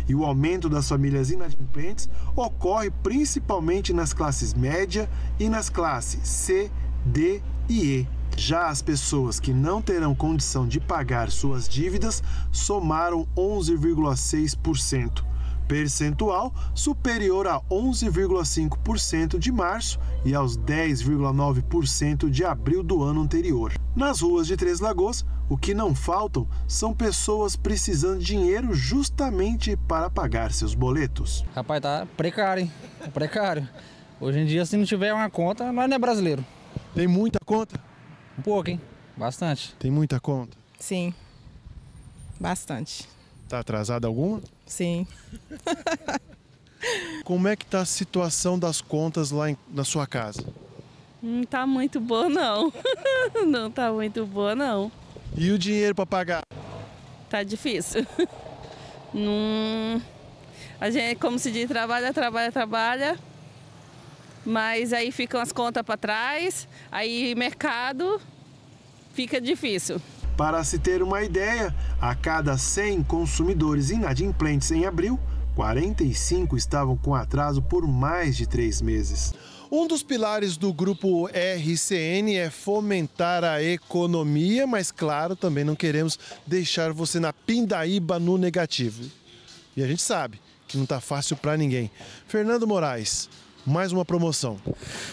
E o aumento das famílias inadimplentes ocorre principalmente nas classes média e nas classes C, D e E já as pessoas que não terão condição de pagar suas dívidas somaram 11,6%, percentual superior a 11,5% de março e aos 10,9% de abril do ano anterior. Nas ruas de Três Lagoas, o que não faltam são pessoas precisando de dinheiro justamente para pagar seus boletos. Rapaz, tá precário, hein? Tá precário. Hoje em dia, se não tiver uma conta, nós não é brasileiro. Tem muita conta? Um pouco, hein? Bastante. Tem muita conta? Sim. Bastante. Tá atrasada alguma? Sim. [laughs] Como é que tá a situação das contas lá em, na sua casa? Não tá muito boa não. [laughs] não tá muito boa não. E o dinheiro para pagar? Tá difícil. [laughs] Não. A gente, como se diz, trabalha, trabalha, trabalha mas aí ficam as contas para trás, aí mercado fica difícil. Para se ter uma ideia, a cada 100 consumidores inadimplentes em abril, 45 estavam com atraso por mais de três meses. Um dos pilares do grupo RCN é fomentar a economia, mas claro, também não queremos deixar você na pindaíba no negativo. E a gente sabe que não está fácil para ninguém. Fernando Moraes, mais uma promoção.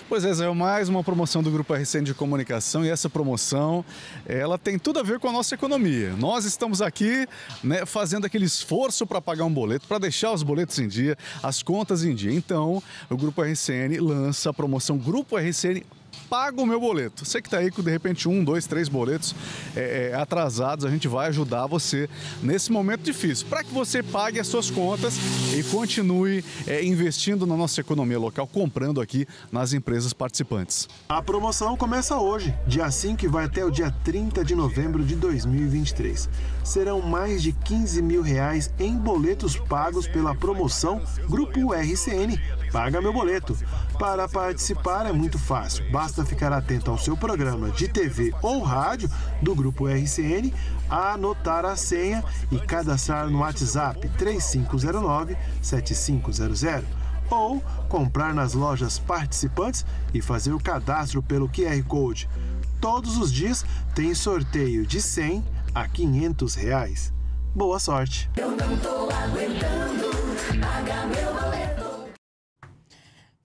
Pois é, Zé, mais uma promoção do Grupo RCN de Comunicação e essa promoção, ela tem tudo a ver com a nossa economia. Nós estamos aqui né, fazendo aquele esforço para pagar um boleto, para deixar os boletos em dia, as contas em dia. Então, o Grupo RCN lança a promoção Grupo RCN pago o meu boleto. Você que está aí com de repente um, dois, três boletos é, é, atrasados, a gente vai ajudar você nesse momento difícil, para que você pague as suas contas e continue é, investindo na nossa economia local, comprando aqui nas empresas participantes. A promoção começa hoje, dia 5 e vai até o dia 30 de novembro de 2023. Serão mais de 15 mil reais em boletos pagos pela promoção Grupo RCN Paga Meu Boleto. Para participar é muito fácil, basta ficar atento ao seu programa de TV ou rádio do grupo RCN, anotar a senha e cadastrar no WhatsApp 3509 7500 ou comprar nas lojas participantes e fazer o cadastro pelo QR Code. Todos os dias tem sorteio de 100 a 500 reais. Boa sorte!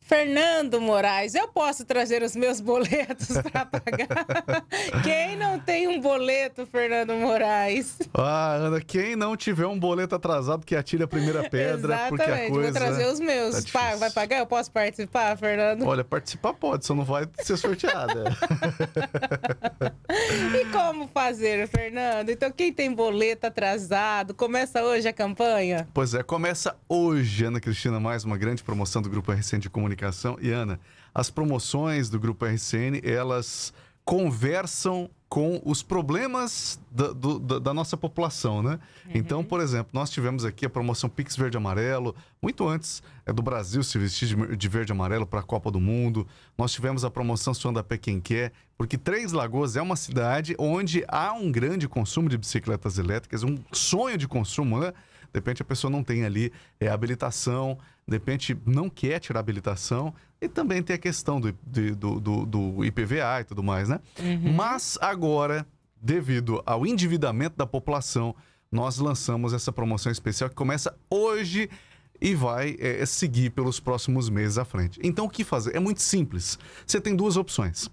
Fernando Moraes, eu posso trazer os meus boletos [laughs] para pagar? quem não tem um boleto, Fernando Moraes? Ah, Ana, quem não tiver um boleto atrasado, que atire a primeira pedra, Exatamente, porque a coisa... vou trazer os meus. Tá vai pagar? Eu posso participar, Fernando? Olha, participar pode, só não vai ser sorteada. [laughs] e como fazer, Fernando? Então, quem tem boleto atrasado, começa hoje a campanha? Pois é, começa hoje, Ana Cristina, mais uma grande promoção do Grupo RCN de Comunicação comunicação. E Ana, as promoções do Grupo RCN, elas conversam com os problemas da, do, da, da nossa população, né? Então, uhum. Então, por exemplo, nós tivemos aqui a promoção Pix Verde Amarelo, muito antes é, do Brasil se vestir de, de verde amarelo para a Copa do Mundo. Nós tivemos a promoção Pé Quem Quer, porque Três Lagoas é uma cidade onde há um grande consumo de bicicletas elétricas, um sonho de consumo, né? de repente a pessoa não tem ali é, habilitação, de repente não quer tirar habilitação, e também tem a questão do, de, do, do, do, IPVA e tudo mais, né? Uhum. Mas agora, devido ao endividamento da população, nós lançamos essa promoção especial que começa hoje e vai é, é seguir pelos próximos meses à frente. Então, o que fazer? É muito simples. Você tem duas opções.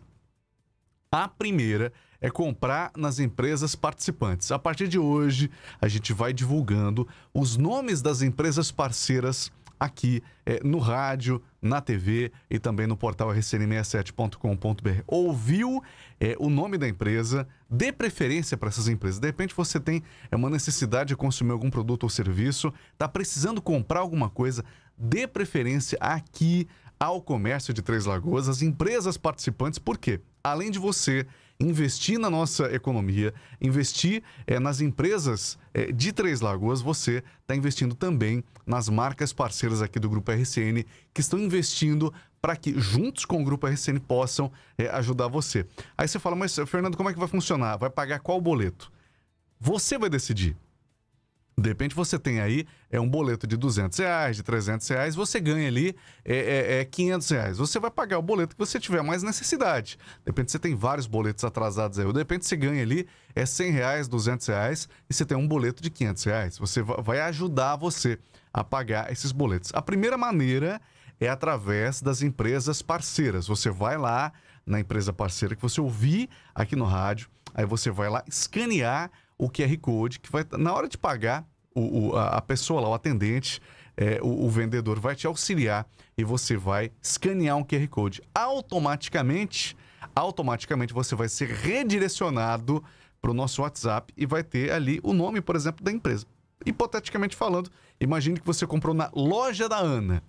A primeira é comprar nas empresas participantes. A partir de hoje, a gente vai divulgando os nomes das empresas parceiras aqui é, no rádio, na TV e também no portal rcn67.com.br. Ouviu é, o nome da empresa, dê preferência para essas empresas. De repente você tem é, uma necessidade de consumir algum produto ou serviço, está precisando comprar alguma coisa, dê preferência aqui ao comércio de Três Lagoas, as empresas participantes, Por quê? além de você investir na nossa economia, investir é, nas empresas é, de Três Lagoas, você está investindo também nas marcas parceiras aqui do Grupo RCN, que estão investindo para que, juntos com o Grupo RCN, possam é, ajudar você. Aí você fala, mas Fernando, como é que vai funcionar? Vai pagar qual boleto? Você vai decidir. De repente você tem aí é um boleto de 200 reais, de 300 reais, você ganha ali é, é, é 500 reais. Você vai pagar o boleto que você tiver mais necessidade. De repente você tem vários boletos atrasados aí. De repente você ganha ali é 100 reais, 200 reais e você tem um boleto de 500 reais. Você vai ajudar você a pagar esses boletos. A primeira maneira é através das empresas parceiras. Você vai lá na empresa parceira que você ouvir aqui no rádio, aí você vai lá escanear o QR Code, que vai, tá, na hora de pagar, o, o a pessoa lá, o atendente, é, o, o, vendedor vai te auxiliar e você vai escanear um QR Code. Automaticamente, automaticamente você vai ser redirecionado para o nosso WhatsApp e vai ter ali o nome, por exemplo, da empresa. Hipoteticamente falando, imagine que você comprou na loja da Ana.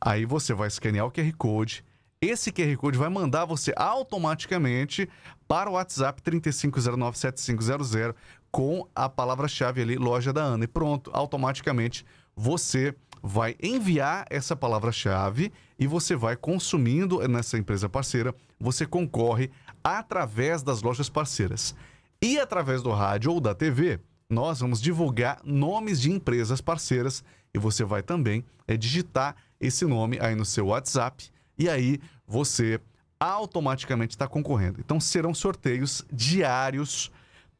Aí você vai escanear o QR Code. Esse QR Code vai mandar você automaticamente para o WhatsApp 35097500 com a palavra-chave ali, loja da Ana. E pronto, automaticamente você vai enviar essa palavra-chave e você vai consumindo nessa empresa parceira, você concorre através das lojas parceiras. E através do rádio ou da TV, nós vamos divulgar nomes de empresas parceiras e você vai também é, digitar esse nome aí no seu WhatsApp e aí você automaticamente está concorrendo. Então serão sorteios diários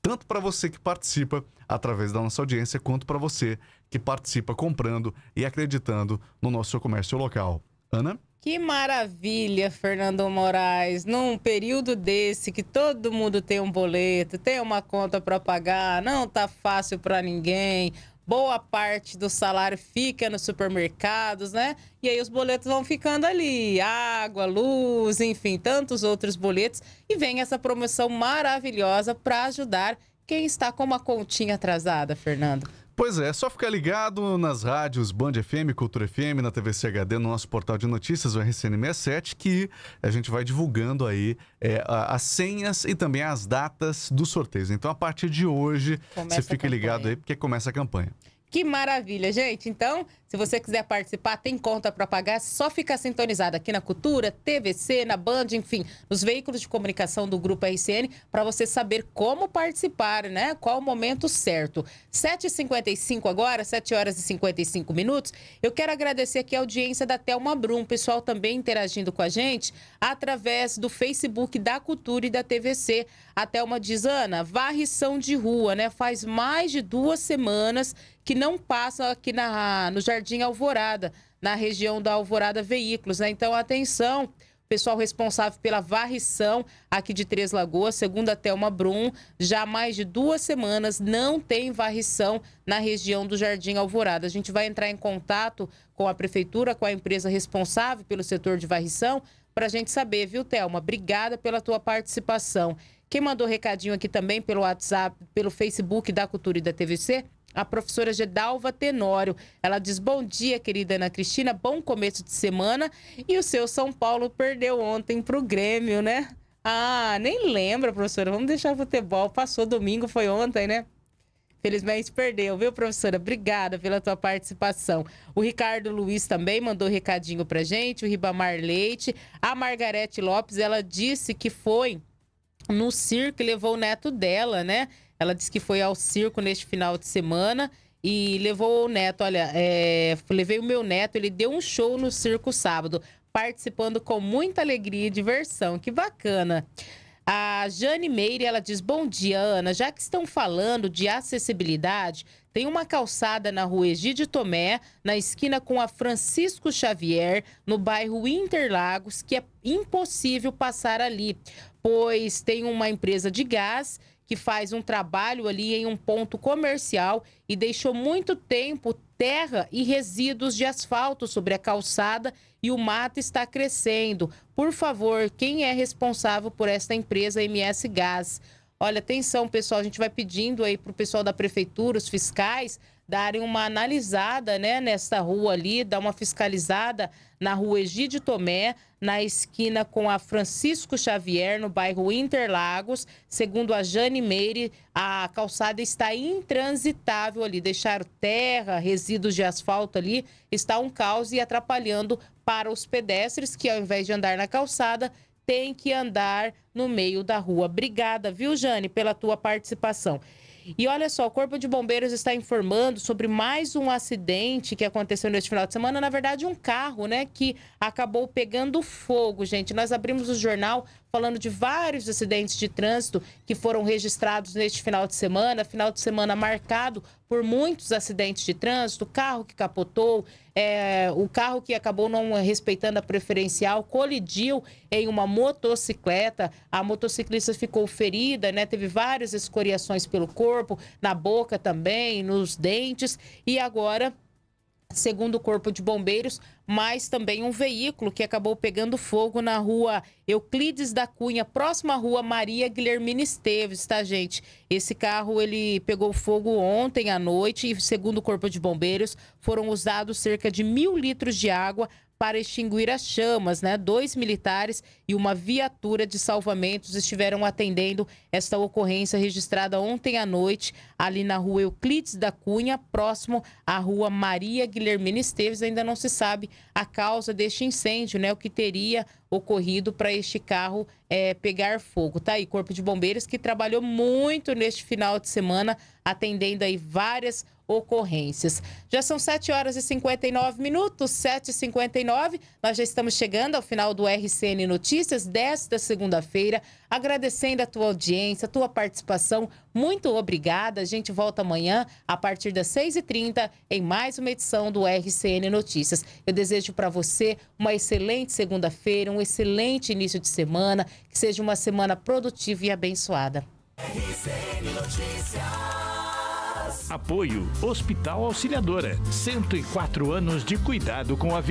tanto para você que participa através da nossa audiência, quanto para você que participa comprando e acreditando no nosso comércio local. Ana? Que maravilha, Fernando Moraes. Num período desse que todo mundo tem um boleto, tem uma conta para pagar, não tá fácil para ninguém boa parte do salário fica nos supermercados, né? E aí os boletos vão ficando ali, água, luz, enfim, tantos outros boletos. E vem essa promoção maravilhosa para ajudar quem está com uma continha atrasada, Fernando. Pois é, é só ficar ligado nas rádios Band FM, Cultura FM, na TV CHD, no nosso portal de notícias, o RCN67, que a gente vai divulgando aí é, as senhas e também as datas dos sorteios. Então, a partir de hoje, começa você fica ligado aí, porque começa a campanha. Que maravilha, gente. Então, se você quiser participar, tem conta para pagar, só ficar sintonizado aqui na Cultura, TVC, na Band, enfim, nos veículos de comunicação do Grupo RCN, para você saber como participar, né? Qual o momento certo. 7h55 agora, 7 horas e 55 minutos. Eu quero agradecer aqui a audiência da Thelma Brum, pessoal também interagindo com a gente através do Facebook da Cultura e da TVC. A Thelma diz, Ana, varrição de rua, né? Faz mais de duas semanas que não passa aqui na, no Jardim Jardim Alvorada, na região da Alvorada Veículos, né? Então, atenção pessoal responsável pela varrição aqui de Três Lagoas, segundo a Thelma Brum, já há mais de duas semanas não tem varrição na região do Jardim Alvorada. A gente vai entrar em contato com a prefeitura, com a empresa responsável pelo setor de varrição, para a gente saber, viu, Thelma? Obrigada pela tua participação. Quem mandou recadinho aqui também pelo WhatsApp, pelo Facebook da Cultura e da TVC, a professora Gedalva Tenório. Ela diz: Bom dia, querida Ana Cristina, bom começo de semana. E o seu São Paulo perdeu ontem para o Grêmio, né? Ah, nem lembra, professora. Vamos deixar futebol. Passou domingo, foi ontem, né? Felizmente perdeu, viu, professora? Obrigada pela tua participação. O Ricardo Luiz também mandou um recadinho pra gente, o Ribamar Leite. A Margarete Lopes, ela disse que foi no circo e levou o neto dela, né? Ela disse que foi ao circo neste final de semana e levou o neto. Olha, é, levei o meu neto, ele deu um show no circo sábado, participando com muita alegria e diversão. Que bacana! A Jane Meire, ela diz: Bom dia, Ana. Já que estão falando de acessibilidade, tem uma calçada na rua Egide Tomé, na esquina com a Francisco Xavier, no bairro Interlagos, que é impossível passar ali, pois tem uma empresa de gás que faz um trabalho ali em um ponto comercial e deixou muito tempo terra e resíduos de asfalto sobre a calçada e o mato está crescendo. Por favor, quem é responsável por esta empresa MS Gás? Olha, atenção, pessoal, a gente vai pedindo aí para o pessoal da prefeitura, os fiscais, darem uma analisada né, nesta rua ali, dar uma fiscalizada na rua Egídio Tomé, na esquina com a Francisco Xavier, no bairro Interlagos. Segundo a Jane Meire, a calçada está intransitável ali. deixar terra, resíduos de asfalto ali. Está um caos e atrapalhando para os pedestres que, ao invés de andar na calçada, tem que andar no meio da rua. Obrigada, viu, Jane, pela tua participação. E olha só, o Corpo de Bombeiros está informando sobre mais um acidente que aconteceu neste final de semana. Na verdade, um carro, né, que acabou pegando fogo, gente. Nós abrimos o jornal falando de vários acidentes de trânsito que foram registrados neste final de semana, final de semana marcado por muitos acidentes de trânsito, carro que capotou, é, o carro que acabou não respeitando a preferencial, colidiu em uma motocicleta, a motociclista ficou ferida, né? Teve várias escoriações pelo corpo, na boca também, nos dentes, e agora segundo o Corpo de Bombeiros, mas também um veículo que acabou pegando fogo na rua Euclides da Cunha, próxima à rua Maria Guilhermina Esteves, tá, gente? Esse carro, ele pegou fogo ontem à noite e, segundo o Corpo de Bombeiros, foram usados cerca de mil litros de água para extinguir as chamas, né? Dois militares e uma viatura de salvamentos estiveram atendendo esta ocorrência registrada ontem à noite ali na rua Euclides da Cunha, próximo à rua Maria Guilhermina Esteves. Ainda não se sabe a causa deste incêndio, né? O que teria ocorrido para este carro é, pegar fogo. Tá aí, Corpo de Bombeiros que trabalhou muito neste final de semana, atendendo aí várias ocorrências. Já são 7 horas e 59 minutos, 7h59. Nós já estamos chegando ao final do RCN Notícias desta segunda-feira. Agradecendo a tua audiência, a tua participação. Muito obrigada. A gente volta amanhã a partir das 6h30 em mais uma edição do RCN Notícias. Eu desejo para você uma excelente segunda-feira, um excelente início de semana, que seja uma semana produtiva e abençoada. RCN Notícias. Apoio Hospital Auxiliadora. 104 anos de cuidado com a vida.